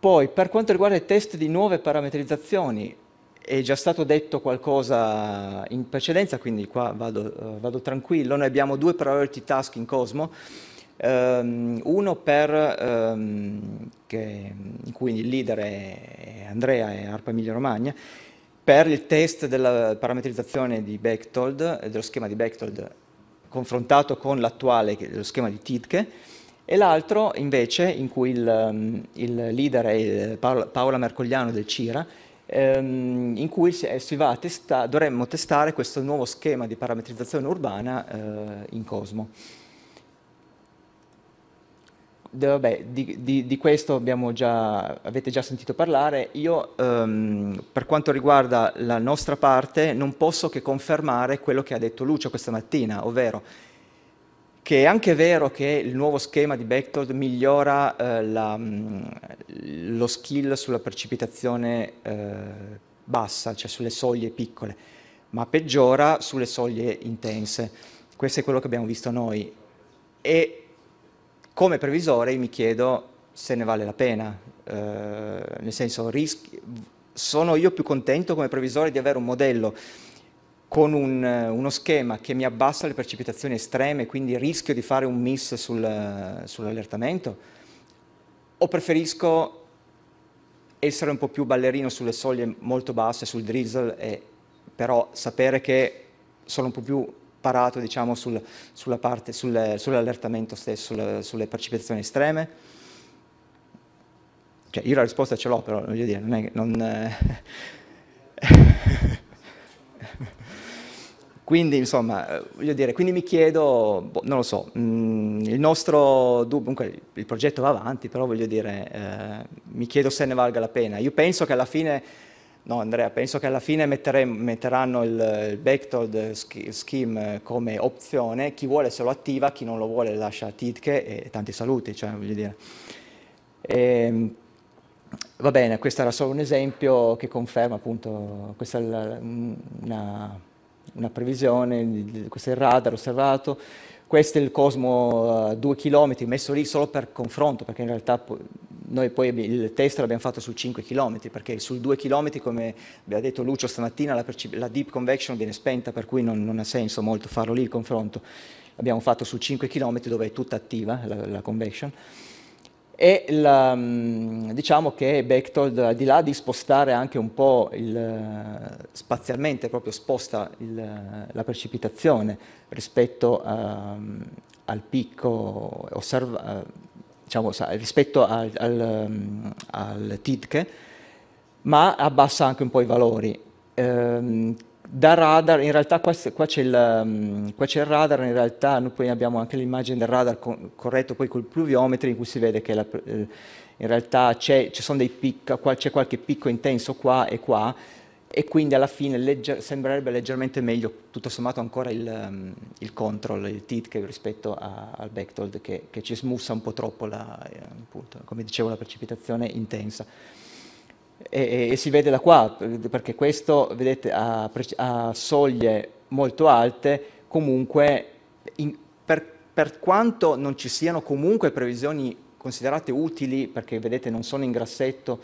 Speaker 3: Poi, per quanto riguarda i test di nuove parametrizzazioni, è già stato detto qualcosa in precedenza, quindi qua vado, eh, vado tranquillo. Noi abbiamo due priority task in Cosmo, Um, uno per, um, che, in cui il leader è Andrea e Arpa Emilia Romagna, per il test della parametrizzazione di Bechtold, dello schema di Bechtold confrontato con l'attuale, lo schema di Titke e l'altro invece in cui il, mm, il leader è eh, Paola, Mercogliano del CIRA ehm, in cui eh, si va a testa, dovremmo testare questo nuovo schema di parametrizzazione urbana eh, in Cosmo. De, vabbè, di, di, di, questo già, avete già sentito parlare. Io, ehm, per quanto riguarda la nostra parte, non posso che confermare quello che ha detto Lucio questa mattina, ovvero che è anche vero che il nuovo schema di Bechtold migliora eh, la, mm, lo skill sulla precipitazione eh, bassa, cioè sulle soglie piccole, ma peggiora sulle soglie intense. Questo è quello che abbiamo visto noi. E come previsore mi chiedo se ne vale la pena, eh, nel senso sono io più contento come previsore di avere un modello con un, eh, uno schema che mi abbassa le precipitazioni estreme, quindi rischio di fare un miss sul, eh, sull'allertamento, o preferisco essere un po' più ballerino sulle soglie molto basse, sul drizzle, e, però sapere che sono un po' più parato diciamo, sul, sull'allertamento stesso, sulle, sulle precipitazioni estreme? Cioè, io la risposta ce l'ho, però voglio dire, non è... Non, eh... Quindi, insomma, eh, voglio dire, quindi mi chiedo, boh, non lo so, mh, mm, il nostro dunque il progetto va avanti, però voglio dire, eh, mi chiedo se ne valga la pena. Io penso che alla fine, no Andrea, penso che alla fine mettere, metteranno il, il backdoor scheme come opzione, chi vuole se lo attiva, chi non lo vuole lascia titche e tanti saluti, cioè, voglio dire. E, ehm, va bene, questo era solo un esempio che conferma appunto, questa è la, una una previsione, questo è il radar osservato, questo è il Cosmo a eh, due chilometri messo lì solo per confronto, perché in realtà noi poi il test l'abbiamo fatto su 5 km, perché sul 2 km, come vi ha detto Lucio stamattina, la, la, deep convection viene spenta, per cui non, non ha senso molto farlo lì il confronto. L'abbiamo fatto su 5 km dove è tutta attiva la, la convection e la, mm, diciamo che Bechtold, al di là di spostare anche un po' il, spazialmente, proprio sposta il, la precipitazione rispetto a, ehm, al picco, osserva, eh, diciamo, rispetto al, al, mm, al Tidke, ma abbassa anche un po' i valori. Ehm, da radar, in realtà qua, qua c'è il, mm, il, radar, in realtà noi poi abbiamo anche l'immagine del radar con, corretto poi col pluviometro in cui si vede che la, eh, in realtà c'è, qualche picco intenso qua e qua e quindi alla fine legger, sembrerebbe leggermente meglio tutto sommato ancora il, mm, il control, il TIT rispetto a, al backtold che, che, ci smussa un po' troppo la, eh, appunto, come dicevo la precipitazione intensa. E, e, si vede da qua, perché questo, vedete, a, a soglie molto alte, comunque, in, per, per, quanto non ci siano comunque previsioni considerate utili, perché vedete non sono in grassetto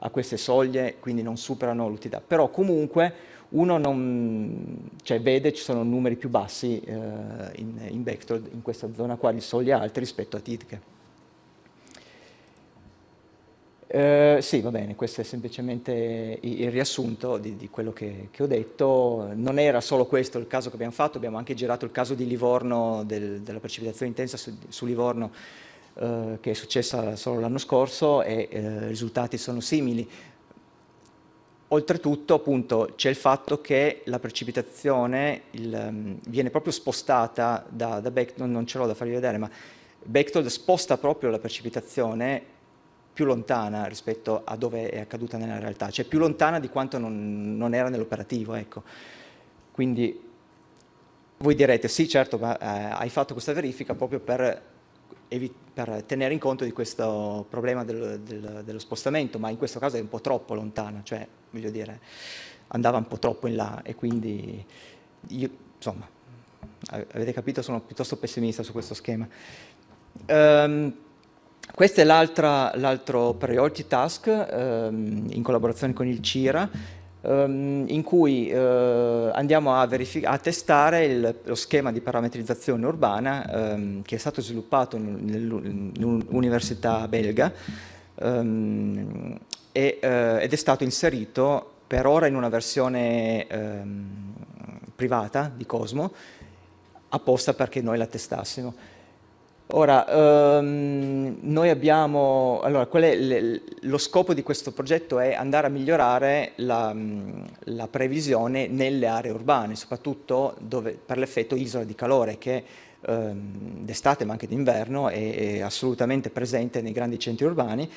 Speaker 3: a queste soglie, quindi non superano l'utilità, però comunque uno non, cioè vede ci sono numeri più bassi eh, in, in Bechtold, in questa zona qua di soglie alte rispetto a Titke. Eh, sì, va bene, questo è semplicemente il, riassunto di, di quello che, che, ho detto. Non era solo questo il caso che abbiamo fatto, abbiamo anche girato il caso di Livorno, del, della precipitazione intensa su, su Livorno eh, che è successa solo l'anno scorso e eh, i risultati sono simili. Oltretutto appunto c'è il fatto che la precipitazione il, um, viene proprio spostata da, da Bechtold, non, non ce l'ho da farvi vedere, ma Bechtold sposta proprio la precipitazione più lontana rispetto a dove è accaduta nella realtà, cioè più lontana di quanto non, non era nell'operativo. Ecco. Quindi voi direte sì certo ma eh, hai fatto questa verifica proprio per, per, tenere in conto di questo problema del, del, dello spostamento, ma in questo caso è un po' troppo lontana, cioè voglio dire andava un po' troppo in là e quindi io, insomma avete capito sono piuttosto pessimista su questo schema. Um, questo è l'altro priority task ehm, in collaborazione con il CIRA ehm, in cui eh, andiamo a, a testare il, lo schema di parametrizzazione urbana ehm, che è stato sviluppato nell'università belga ehm, e, eh, ed è stato inserito per ora in una versione ehm, privata di Cosmo apposta perché noi la testassimo. Ora, um, noi abbiamo, allora, le, lo scopo di questo progetto è andare a migliorare la, la previsione nelle aree urbane, soprattutto dove, per l'effetto isola di calore che um, d'estate ma anche d'inverno è, è, assolutamente presente nei grandi centri urbani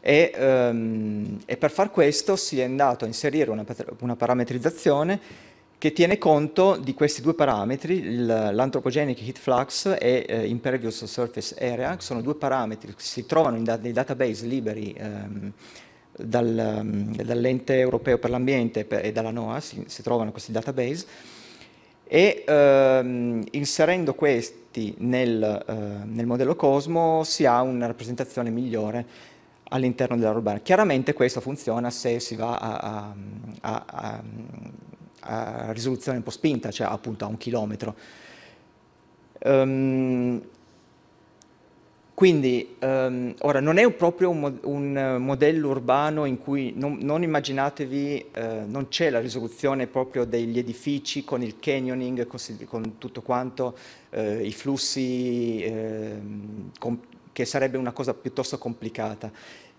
Speaker 3: e, um, e per far questo si è andato a inserire una, una parametrizzazione che tiene conto di questi due parametri, l'antropogenic heat flux e eh, impervious surface area, che sono due parametri che si trovano da nei database liberi ehm, dal, ehm, dall'ente europeo per l'ambiente e dalla NOAA, si, si trovano questi database, e ehm, inserendo questi nel, eh, nel modello Cosmo si ha una rappresentazione migliore all'interno della urbana. Chiaramente questo funziona se si va a, a, a, a a risoluzione un po' spinta, cioè appunto a un chilometro. Um, quindi, um, ora, non è proprio un, un, modello urbano in cui, non, non immaginatevi, eh, non c'è la risoluzione proprio degli edifici con il canyoning, con, con tutto quanto, eh, i flussi, eh, com, che sarebbe una cosa piuttosto complicata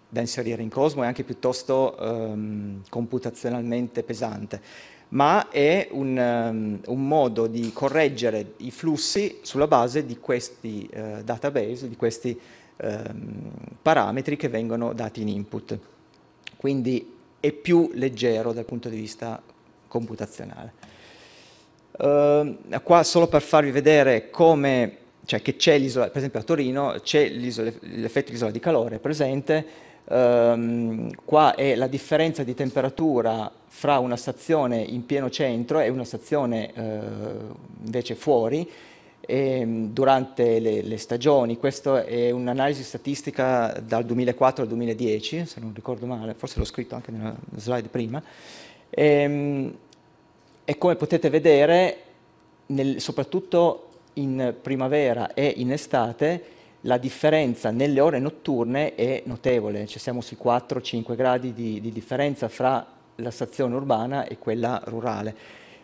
Speaker 3: da inserire in Cosmo e anche piuttosto ehm, computazionalmente pesante ma è un, um, un, modo di correggere i flussi sulla base di questi uh, database, di questi um, parametri che vengono dati in input. Quindi è più leggero dal punto di vista computazionale. Uh, qua solo per farvi vedere come, cioè che c'è l'isola, per esempio a Torino c'è l'effetto isola di calore presente, ehm, qua è la differenza di temperatura fra una stazione in pieno centro e una stazione eh, invece fuori e, ehm, durante le, le, stagioni. Questa è un'analisi statistica dal 2004 al 2010, se non ricordo male, forse l'ho scritto anche nella slide prima. E, ehm, e come potete vedere, nel, soprattutto in primavera e in estate, la differenza nelle ore notturne è notevole, cioè siamo sui 4-5 gradi di, di, differenza fra la stazione urbana e quella rurale,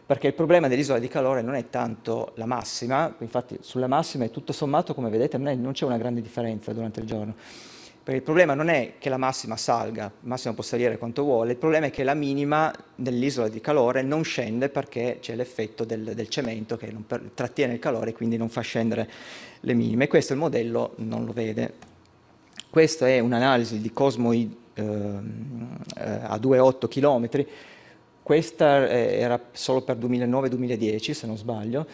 Speaker 3: perché il problema dell'isola di calore non è tanto la massima, infatti sulla massima è tutto sommato, come vedete, non c'è una grande differenza durante il giorno, perché il problema non è che la massima salga, la massima può salire quanto vuole, il problema è che la minima nell'isola di calore non scende perché c'è l'effetto del, del, cemento che per, trattiene il calore e quindi non fa scendere le minime. questo il modello non lo vede. Questa è un'analisi di cosmoi ehm, eh, a 2,8 km. Questa eh, era solo per 2009-2010, se non sbaglio.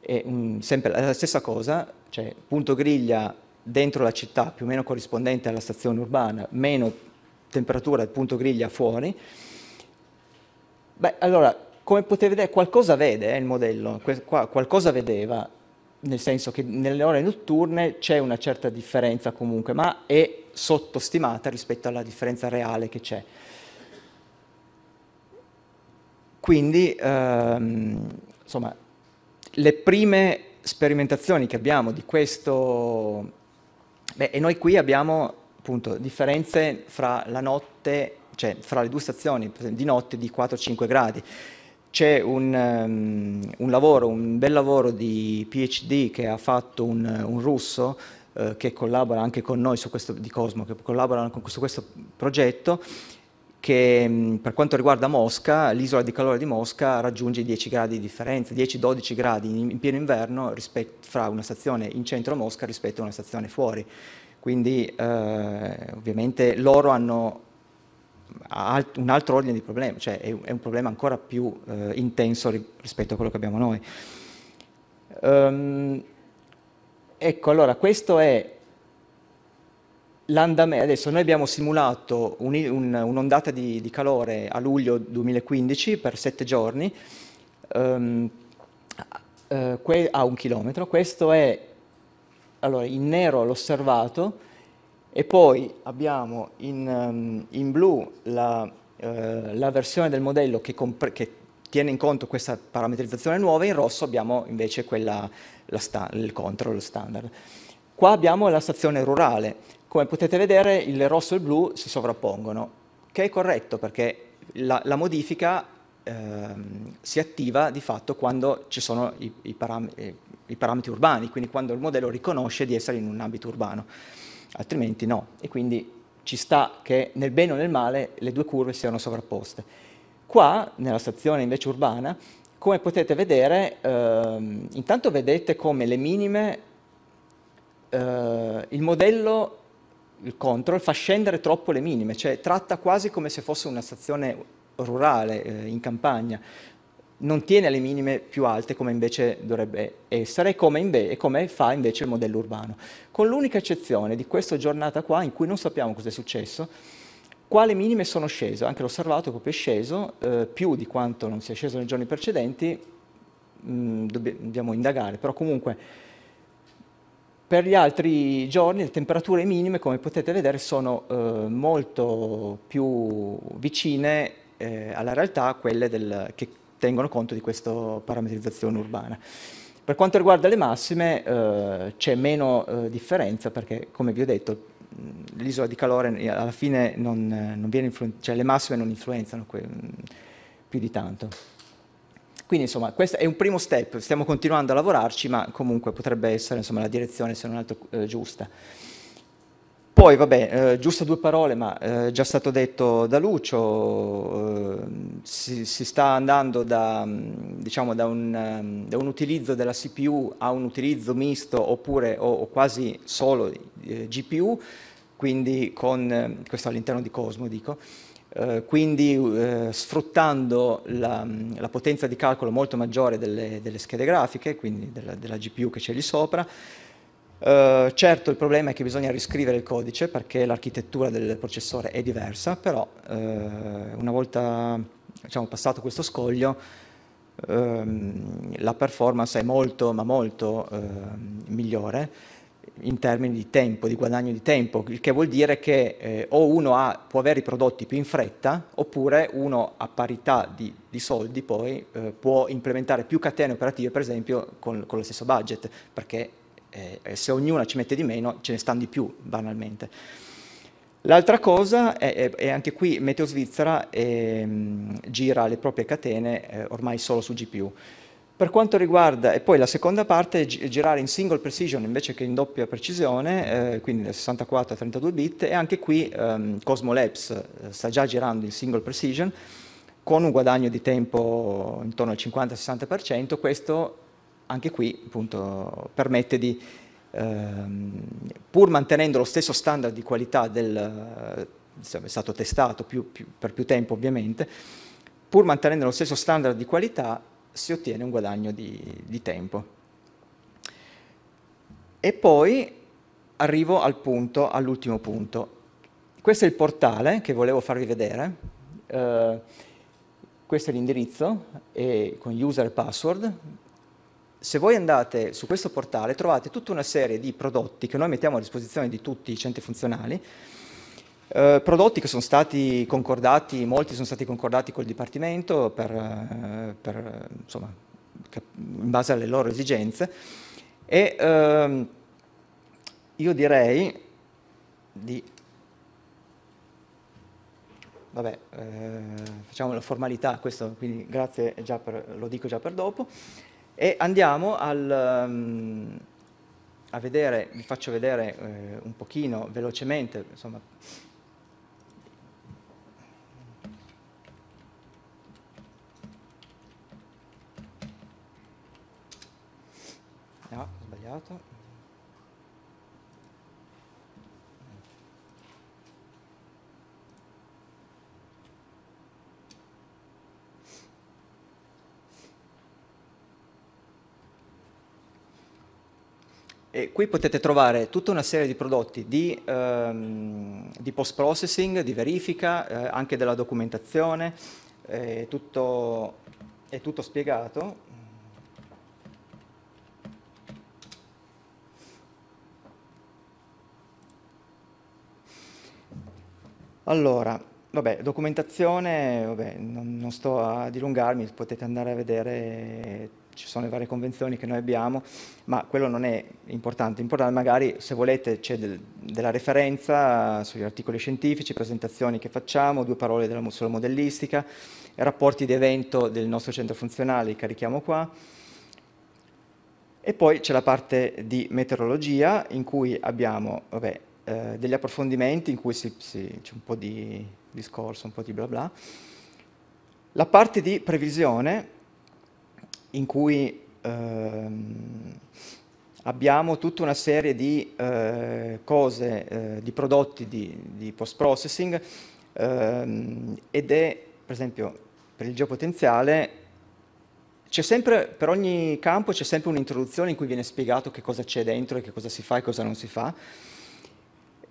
Speaker 3: È un, mm, sempre la stessa cosa, cioè punto griglia dentro la città, più o meno corrispondente alla stazione urbana, meno temperatura del punto griglia fuori, beh, allora, come potete vedere, qualcosa vede eh, il modello, qualcosa vedeva, nel senso che nelle ore notturne c'è una certa differenza comunque, ma è sottostimata rispetto alla differenza reale che c'è. Quindi, ehm, insomma, le prime sperimentazioni che abbiamo di questo Beh, e noi qui abbiamo appunto differenze fra la notte, cioè fra le due stazioni, di notte di 4-5 gradi. C'è un, um, un, lavoro, un bel lavoro di PhD che ha fatto un, un russo eh, che collabora anche con noi su questo, di Cosmo, che collabora con, su questo progetto che mm, per quanto riguarda Mosca, l'isola di calore di Mosca raggiunge 10 gradi di differenza, 10-12 gradi in pieno inverno fra una stazione in centro Mosca rispetto a una stazione fuori. Quindi eh, ovviamente loro hanno un altro ordine di problema, cioè è un problema ancora più eh, intenso rispetto a quello che abbiamo noi. Um, ecco, allora, questo è L'andamento, adesso noi abbiamo simulato un'ondata un, un di, di, calore a luglio 2015 per sette giorni um, uh, a un chilometro. Questo è, allora, in nero l'osservato e poi abbiamo in, um, in blu la, uh, la, versione del modello che, che, tiene in conto questa parametrizzazione nuova, in rosso abbiamo invece quella, il controllo standard. Qua abbiamo la stazione rurale, come potete vedere il rosso e il blu si sovrappongono, che è corretto perché la, la modifica ehm, si attiva di fatto quando ci sono i, i, param eh, i parametri urbani, quindi quando il modello riconosce di essere in un ambito urbano, altrimenti no. E quindi ci sta che nel bene o nel male le due curve siano sovrapposte. Qua, nella stazione invece urbana, come potete vedere, ehm, intanto vedete come le minime, eh, il modello il control fa scendere troppo le minime, cioè tratta quasi come se fosse una stazione rurale eh, in campagna, non tiene le minime più alte come invece dovrebbe essere e come, fa invece il modello urbano. Con l'unica eccezione di questa giornata qua in cui non sappiamo cosa è successo, quale minime sono sceso? anche l'osservato è sceso, eh, più di quanto non sia sceso nei giorni precedenti, mh, mm, dobbiamo indagare, però comunque per gli altri giorni le temperature minime, come potete vedere, sono eh, molto più vicine eh, alla realtà quelle del, che tengono conto di questa parametrizzazione urbana. Per quanto riguarda le massime eh, c'è meno eh, differenza perché, come vi ho detto, l'isola di calore eh, alla fine non, non cioè, le massime non influenzano più di tanto. Quindi insomma questo è un primo step, stiamo continuando a lavorarci, ma comunque potrebbe essere insomma, la direzione se non altro eh, giusta. Poi, vabbè, eh, giusto due parole, ma eh, già stato detto da Lucio, eh, si, si, sta andando da, mm, diciamo, da, un, ehm, da, un, utilizzo della CPU a un utilizzo misto oppure o, o quasi solo eh, GPU, quindi con, eh, questo all'interno di Cosmo dico, eh, quindi eh, sfruttando la, la, potenza di calcolo molto maggiore delle, delle schede grafiche, quindi della, della, GPU che c'è lì sopra. Eh, certo il problema è che bisogna riscrivere il codice perché l'architettura del processore è diversa, però eh, una volta diciamo, passato questo scoglio ehm, la performance è molto ma molto ehm, migliore in termini di tempo, di guadagno di tempo, il che vuol dire che eh, o uno ha, può avere i prodotti più in fretta, oppure uno a parità di, di soldi poi eh, può implementare più catene operative, per esempio, con, con lo stesso budget, perché eh, se ognuna ci mette di meno ce ne stanno di più, banalmente. L'altra cosa, e anche qui Meteo Svizzera ehm, gira le proprie catene eh, ormai solo su GPU. Per quanto riguarda, e poi la seconda parte è girare in single precision invece che in doppia precisione, eh, quindi da 64 a 32 bit, e anche qui ehm, Cosmo Labs eh, sta già girando in single precision con un guadagno di tempo intorno al 50-60%, questo anche qui appunto, permette di, ehm, pur mantenendo lo stesso standard di qualità del, diciamo, è stato testato più, più, per più tempo ovviamente, pur mantenendo lo stesso standard di qualità, si ottiene un guadagno di, di tempo. E poi arrivo al punto, all'ultimo punto. Questo è il portale che volevo farvi vedere. Eh, questo è l'indirizzo con user e password. Se voi andate su questo portale trovate tutta una serie di prodotti che noi mettiamo a disposizione di tutti i centri funzionali eh, prodotti che sono stati concordati, molti sono stati concordati col Dipartimento per, eh, per, insomma, in base alle loro esigenze e ehm, io direi di... Vabbè, eh, facciamo la formalità, questo, quindi grazie già per, lo dico già per dopo. E andiamo al... Um, a vedere, vi faccio vedere eh, un pochino velocemente, insomma, passata E qui potete trovare tutta una serie di prodotti di, ehm, di post-processing, di verifica, eh, anche della documentazione, eh, tutto, tutto spiegato Allora, vabbè, documentazione, vabbè, non, non, sto a dilungarmi, potete andare a vedere, ci sono le varie convenzioni che noi abbiamo, ma quello non è importante. Importante magari, se volete, c'è del, della referenza sugli articoli scientifici, presentazioni che facciamo, due parole della, sulla modellistica, rapporti di evento del nostro centro funzionale, li carichiamo qua. E poi c'è la parte di meteorologia in cui abbiamo vabbè, eh, degli approfondimenti in cui si, si, c'è un po' di discorso, un po' di bla bla. La parte di previsione in cui ehm, abbiamo tutta una serie di eh, cose, eh, di prodotti di, di post-processing ehm, ed è, per esempio, per il geopotenziale, c'è sempre, per ogni campo c'è sempre un'introduzione in cui viene spiegato che cosa c'è dentro e che cosa si fa e cosa non si fa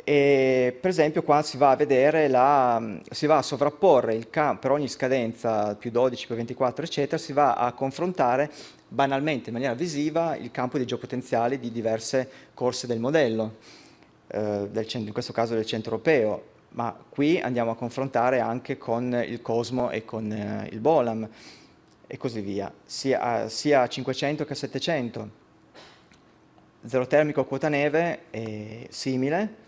Speaker 3: e per esempio qua si va a vedere, la, si va a sovrapporre il campo per ogni scadenza più 12, più 24 eccetera, si va a confrontare banalmente in maniera visiva il campo di geopotenziali di diverse corse del modello, eh, del centro, in questo caso del centro europeo, ma qui andiamo a confrontare anche con il Cosmo e con eh, il Bolam e così via, sia, sia a 500 che a 700. Zero termico a quota neve è simile,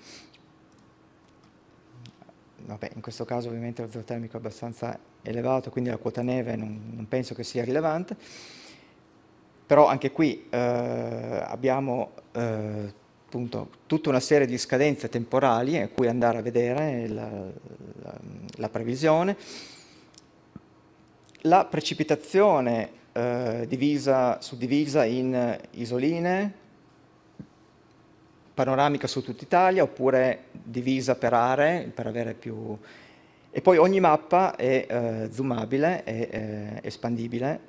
Speaker 3: vabbè, in questo caso ovviamente lo zero termico è abbastanza elevato, quindi la quota neve non, non penso che sia rilevante, però anche qui eh, abbiamo eh, appunto, tutta una serie di scadenze temporali a cui andare a vedere la, la, la previsione. La precipitazione eh, divisa, suddivisa in isoline, panoramica su tutta Italia oppure divisa per aree per avere più... E poi ogni mappa è eh, zoomabile è eh, espandibile,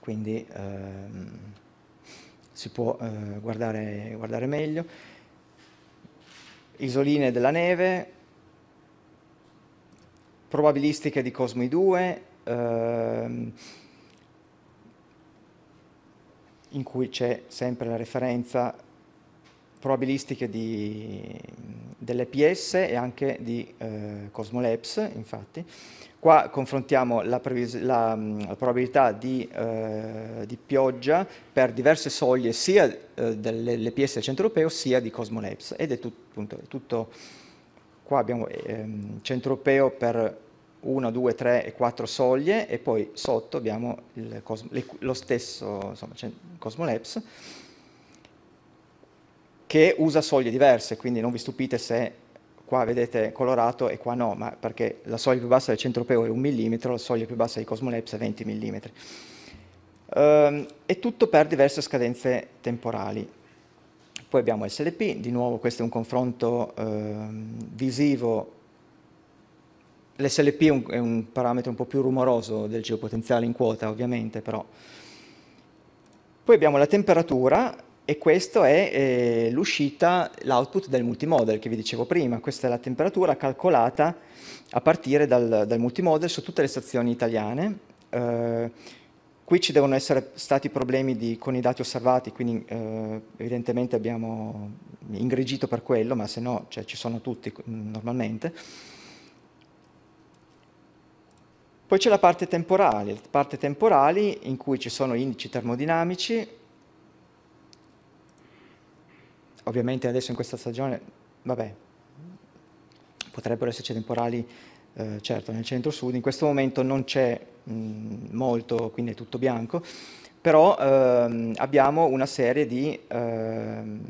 Speaker 3: quindi ehm, si può eh, guardare, guardare meglio. Isoline della neve, probabilistiche di Cosmi 2, ehm, in cui c'è sempre la referenza probabilistiche di, dell'EPS e anche di eh, Cosmolabs, infatti. Qua confrontiamo la, la, mm, la probabilità di, eh, di, pioggia per diverse soglie sia eh, dell'EPS del centro europeo sia di Cosmolabs ed è tut, appunto, tutto qua abbiamo ehm, centro europeo per 1, 2, 3 e 4 soglie e poi sotto abbiamo il, lo stesso insomma, Cosmolabs che usa soglie diverse, quindi non vi stupite se qua vedete colorato e qua no, ma perché la soglia più bassa del centropeo è un millimetro, la soglia più bassa di Cosmoleps è 20 mm. Ehm, e tutto per diverse scadenze temporali. Poi abbiamo SLP, di nuovo questo è un confronto eh, visivo. L'SLP è un, è un parametro un po' più rumoroso del geopotenziale in quota, ovviamente, però. Poi abbiamo la temperatura, e questo è eh, l'uscita, l'output del multimodel che vi dicevo prima. Questa è la temperatura calcolata a partire dal, dal multimodel su tutte le stazioni italiane. Eh, qui ci devono essere stati problemi di, con i dati osservati, quindi eh, evidentemente abbiamo ingregito per quello, ma se no cioè, ci sono tutti normalmente. Poi c'è la parte temporale, parte temporali in cui ci sono indici termodinamici, ovviamente adesso in questa stagione, vabbè, potrebbero esserci temporali eh, certo nel centro-sud, in questo momento non c'è molto, quindi è tutto bianco, però ehm, abbiamo una serie di, ehm,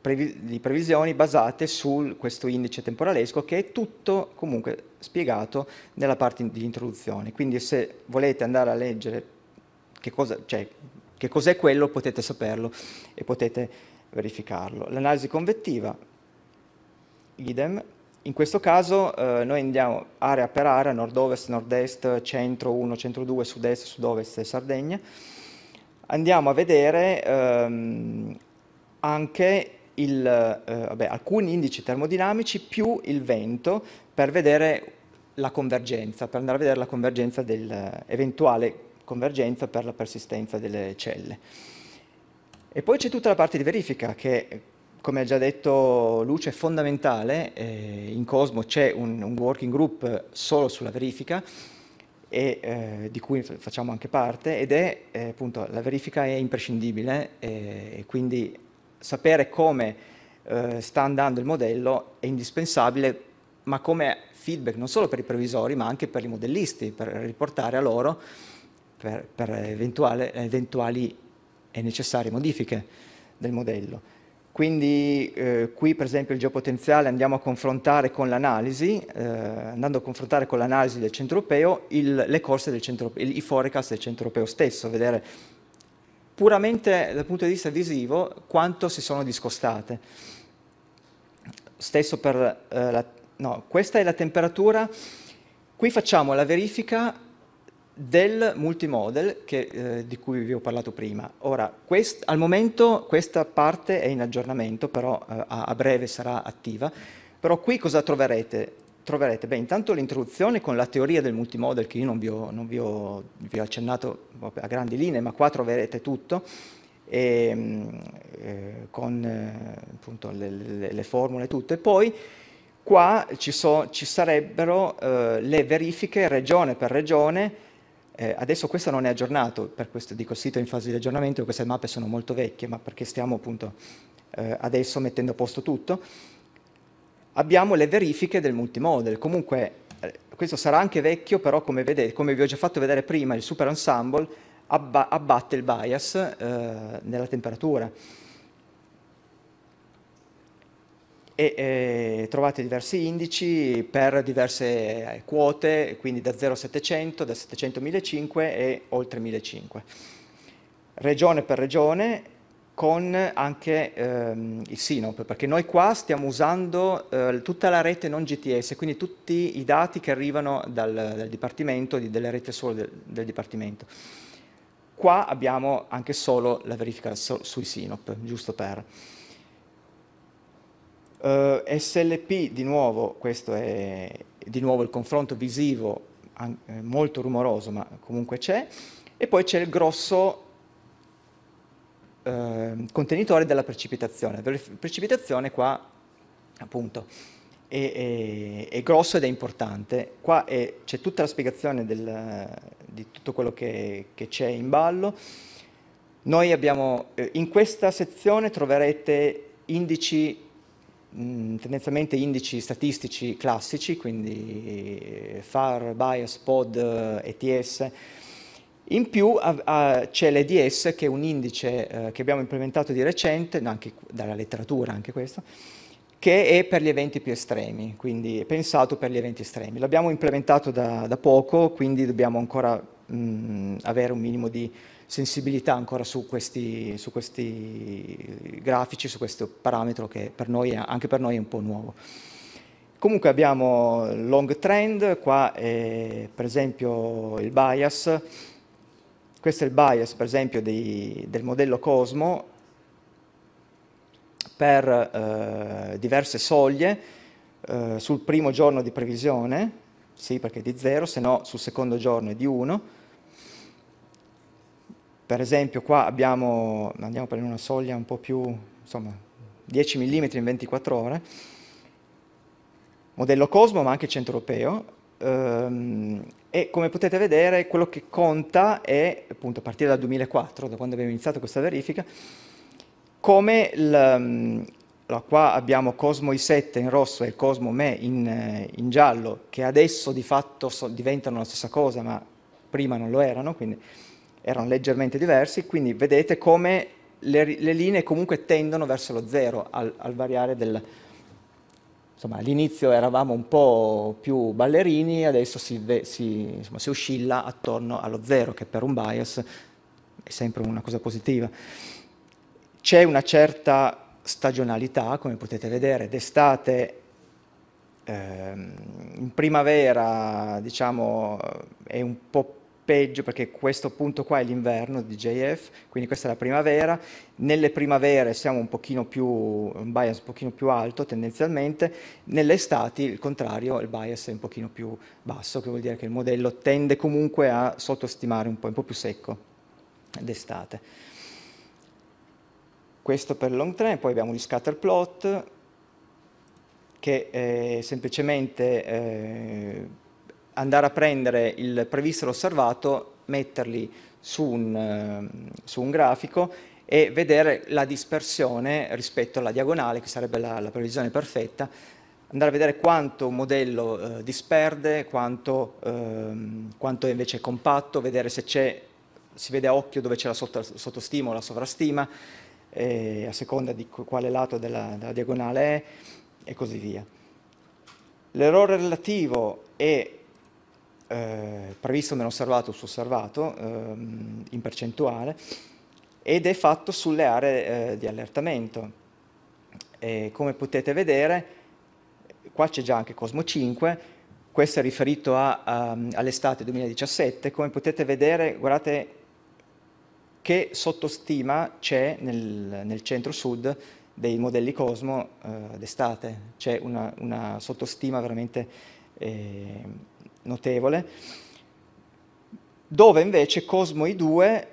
Speaker 3: previ di, previsioni basate su questo indice temporalesco che è tutto comunque spiegato nella parte di introduzione, quindi se volete andare a leggere che cioè, cos'è cioè, cos quello potete saperlo e potete verificarlo. L'analisi convettiva, idem, in questo caso eh, noi andiamo area per area, nord-ovest, nord-est, centro 1, centro 2, sud-est, sud-ovest e Sardegna, andiamo a vedere ehm, anche il, eh, vabbè, alcuni indici termodinamici più il vento per vedere la convergenza, per andare a vedere la convergenza dell'eventuale convergenza per la persistenza delle celle. E poi c'è tutta la parte di verifica che, come ha già detto Luce, è fondamentale. Eh, in Cosmo c'è un, un, working group solo sulla verifica, e, eh, di cui facciamo anche parte, ed è eh, appunto la verifica è imprescindibile eh, e quindi sapere come eh, sta andando il modello è indispensabile, ma come feedback non solo per i previsori, ma anche per i modellisti, per riportare a loro per, per eventuali è necessarie modifiche del modello. Quindi eh, qui per esempio il geopotenziale andiamo a confrontare con l'analisi, eh, andando a confrontare con l'analisi del centro europeo il, le corse del centro, il, i forecast del centro europeo stesso, vedere puramente dal punto di vista visivo quanto si sono discostate. Stesso per eh, la, no, questa è la temperatura. Qui facciamo la verifica del multimodel che, eh, di cui vi ho parlato prima. Ora, quest, al momento questa parte è in aggiornamento, però eh, a, a, breve sarà attiva. Però qui cosa troverete? Troverete, beh, intanto l'introduzione con la teoria del multimodel, che io non vi ho, non vi ho, vi ho accennato a grandi linee, ma qua troverete tutto, e, ehm, eh, con eh, appunto, le, le, le formule tutte. Poi qua ci, so, ci sarebbero eh, le verifiche regione per regione, eh, adesso questo non è aggiornato, per questo dico il sito è in fase di aggiornamento, queste mappe sono molto vecchie, ma perché stiamo appunto eh, adesso mettendo a posto tutto. Abbiamo le verifiche del multimodel, comunque eh, questo sarà anche vecchio, però come, vedete, come, vi ho già fatto vedere prima, il super ensemble abba abbatte il bias eh, nella temperatura. e eh, trovate diversi indici per diverse eh, quote, quindi da 0 a 700, da 700 a 1500 e oltre 1500. Regione per regione con anche ehm, il SINOP, perché noi qua stiamo usando eh, tutta la rete non GTS, quindi tutti i dati che arrivano dal, dal Dipartimento, di, delle reti solo del, del, Dipartimento. Qua abbiamo anche solo la verifica so, sui SINOP, giusto per... Uh, eh, SLP, di nuovo, questo è di nuovo il confronto visivo eh, molto rumoroso, ma comunque c'è, e poi c'è il grosso eh, contenitore della precipitazione. La precipitazione qua, appunto, è, è, è grosso ed è importante. Qua c'è tutta la spiegazione del, di tutto quello che, c'è in ballo. Noi abbiamo, eh, in questa sezione troverete indici Mm, tendenzialmente indici statistici classici, quindi eh, FAR, BIAS, POD, ETS. Eh, In più ah, c'è l'EDS che è un indice eh, che abbiamo implementato di recente, no, anche dalla letteratura anche questo, che è per gli eventi più estremi, quindi è pensato per gli eventi estremi. L'abbiamo implementato da, da, poco, quindi dobbiamo ancora
Speaker 1: mh, mm,
Speaker 3: avere un minimo di sensibilità ancora su questi, su questi grafici, su questo parametro che per noi, anche per noi è un po' nuovo. Comunque abbiamo long trend, qua è per esempio il bias, questo è il bias per esempio dei, del modello Cosmo per eh, diverse soglie eh, sul primo giorno di previsione, sì perché è di 0, se no sul secondo giorno è di 1, per esempio qua abbiamo, andiamo per una soglia un po' più, insomma, 10 mm in 24 ore, modello Cosmo ma anche centro europeo, ehm, e come potete vedere quello che conta è, appunto a partire dal 2004, da quando abbiamo iniziato questa verifica, come il, allora qua abbiamo Cosmo i7 in rosso e Cosmo Me in, in giallo, che adesso di fatto so, diventano la stessa cosa, ma prima non lo erano, quindi erano leggermente diversi, quindi vedete come le, le linee comunque tendono verso lo zero al, al variare del... Insomma, all'inizio eravamo un po' più ballerini, adesso si, si, insomma, si oscilla attorno allo zero, che per un bias è sempre una cosa positiva. C'è una certa stagionalità, come potete vedere, d'estate, ehm, in primavera diciamo, è un po' peggio perché questo punto qua è l'inverno di JF, quindi questa è la primavera. Nelle primavere siamo un pochino più, un bias un pochino più alto tendenzialmente, nelle estati il contrario, il bias è un pochino più basso, che vuol dire che il modello tende comunque a sottostimare un po', un po' più secco d'estate. Questo per long trend, poi abbiamo gli scatter plot, che eh, semplicemente eh, andare a prendere il previsto e l'osservato, metterli su un, eh, su un, grafico e vedere la dispersione rispetto alla diagonale, che sarebbe la, la previsione perfetta, andare a vedere quanto un modello eh, disperde, quanto, ehm, quanto è invece compatto, vedere se c'è, si vede a occhio dove c'è la sottostima o la sovrastima, eh, a seconda di quale lato della, della diagonale è, e così via. L'errore relativo è eh, previsto nell'osservato su osservato ehm, in percentuale ed è fatto sulle aree eh, di allertamento. E come potete vedere, qua c'è già anche Cosmo 5, questo è riferito all'estate 2017, come potete vedere, guardate che sottostima c'è nel, nel centro-sud dei modelli Cosmo eh, d'estate, c'è una, una, sottostima veramente eh, notevole, dove invece Cosmo I2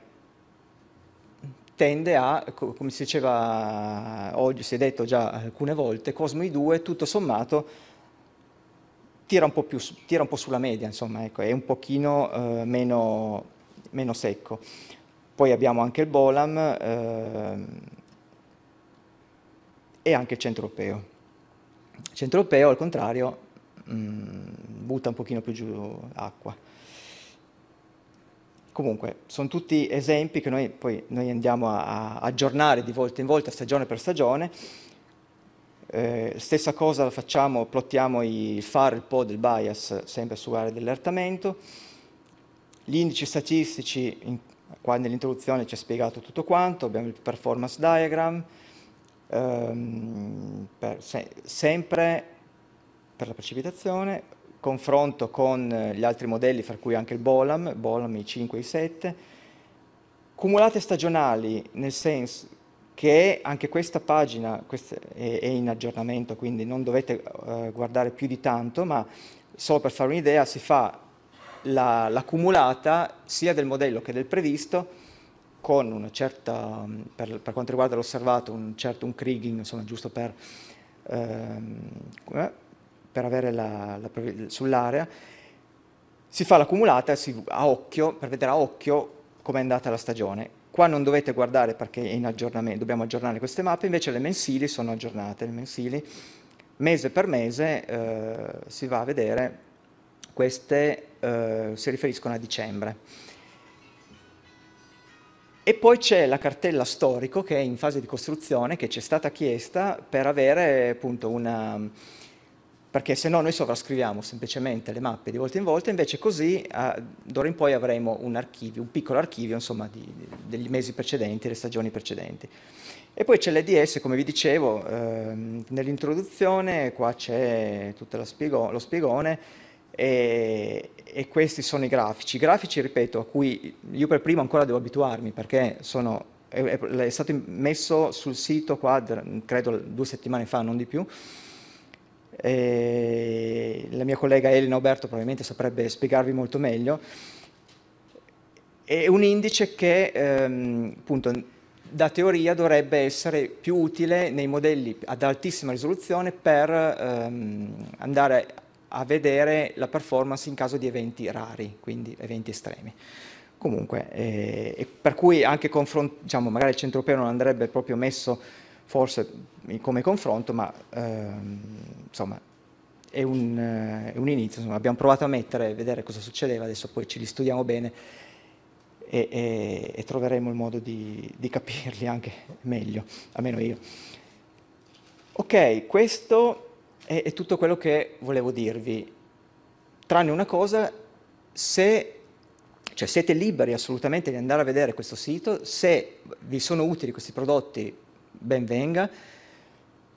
Speaker 3: tende a, come si diceva oggi, si è detto già alcune volte, Cosmo I2 tutto sommato tira un po', più, tira un po sulla media, insomma, ecco, è un pochino eh, meno, meno, secco. Poi abbiamo anche il Bolam eh, e anche il centro europeo. Il centro europeo, al contrario, mh, mm, butta un pochino più giù acqua. Comunque, sono tutti esempi che noi poi noi andiamo a, a aggiornare di volta in volta, stagione per stagione. Eh, stessa cosa facciamo, plottiamo il far, il pod, il bias, sempre su aree dell'allertamento. Gli indici statistici, in, qua nell'introduzione ci ha spiegato tutto quanto, abbiamo il performance diagram, ehm, per, se, sempre per la precipitazione, confronto con eh, gli altri modelli, fra cui anche il Bolam, Bolam I5 e I7, cumulate stagionali, nel senso che anche questa pagina è in aggiornamento, quindi non dovete eh, guardare più di tanto, ma solo per fare un'idea si fa la, la, cumulata sia del modello che del previsto con una certa, mm, per, per quanto riguarda l'osservato, un certo un krigging, insomma giusto per... Ehm, eh, per avere la, la, sull'area, si fa l'accumulata a occhio, per vedere a occhio com'è andata la stagione. Qua non dovete guardare perché dobbiamo aggiornare queste mappe, invece le mensili sono aggiornate, le mensili mese per mese eh, si va a vedere, queste eh, si riferiscono a dicembre. E poi c'è la cartella storico che è in fase di costruzione, che ci è stata chiesta per avere appunto una, perché se no noi sovrascriviamo semplicemente le mappe di volta in volta, invece così eh, d'ora in poi avremo un archivio, un piccolo archivio insomma, di, di, degli mesi precedenti, le stagioni precedenti. E poi c'è l'EDS, come vi dicevo, ehm, nell'introduzione qua c'è tutto spiego, lo spiegone e, e, questi sono i grafici. I grafici, ripeto, a cui io per primo ancora devo abituarmi perché sono, è, è stato messo sul sito qua, credo due settimane fa, non di più, e la mia collega Elena Oberto probabilmente saprebbe spiegarvi molto meglio, è un indice che ehm, appunto da teoria dovrebbe essere più utile nei modelli ad altissima risoluzione per ehm, andare a vedere la performance in caso di eventi rari, quindi eventi estremi. Comunque, eh, per cui anche confronto, diciamo, magari il centro europeo non andrebbe proprio messo forse come confronto, ma ehm, insomma è un, eh, è un inizio, insomma, abbiamo provato a mettere, a vedere cosa succedeva, adesso poi ci li studiamo bene e, e, e troveremo il modo di, di, capirli anche meglio, almeno io. Ok, questo è, è tutto quello che volevo dirvi, tranne una cosa, se cioè siete liberi assolutamente di andare a vedere questo sito, se vi sono utili questi prodotti ben venga.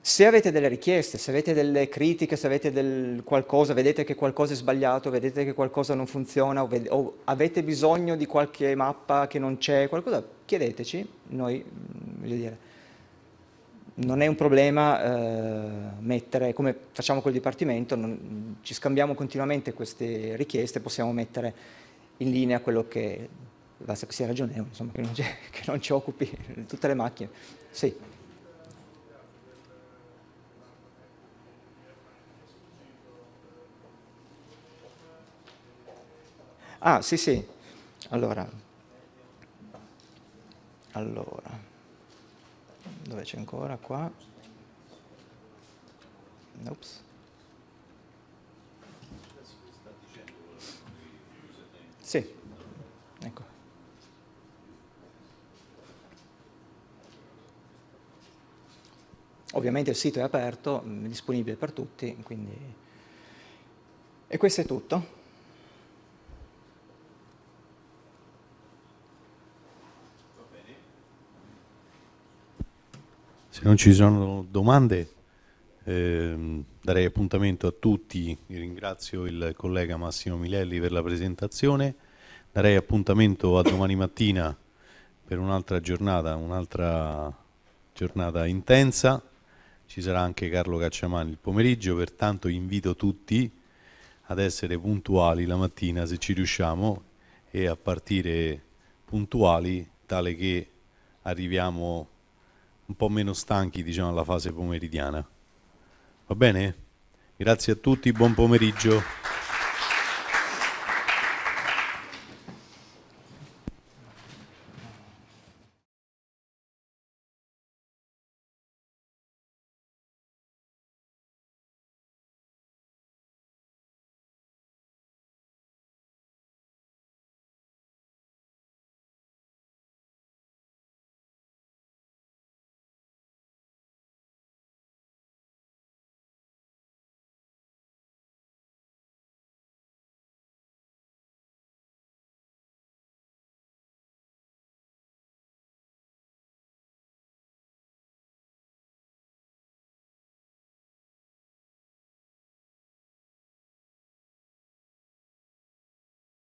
Speaker 3: Se avete delle richieste, se avete delle critiche, se avete del qualcosa, vedete che qualcosa è sbagliato, vedete che qualcosa non funziona o, ved- o avete bisogno di qualche mappa che non c'è, qualcosa, chiedeteci, noi, mm, voglio dire, non è un problema eh, mettere, come facciamo col Dipartimento, non, ci scambiamo continuamente queste richieste, possiamo mettere in linea quello che, basta che sia ragionevole, insomma, che non, che non ci occupi tutte le macchine. Sì. Ah, sì, sì. Allora. Allora. Dove c'è ancora? Qua. Ops. Sì. Ecco. Ovviamente il sito è aperto, è disponibile per tutti, quindi... E questo è tutto.
Speaker 1: Se non ci sono domande, eh, darei appuntamento a tutti. ringrazio il collega Massimo Milelli per la presentazione. Darei appuntamento a domani mattina per un'altra giornata, un'altra giornata intensa. Ci sarà anche Carlo Cacciamani il pomeriggio, pertanto invito tutti ad essere puntuali la mattina se ci riusciamo e a partire puntuali tale che arriviamo un po' meno stanchi, diciamo, alla fase pomeridiana. Va bene? Grazie a tutti, buon pomeriggio.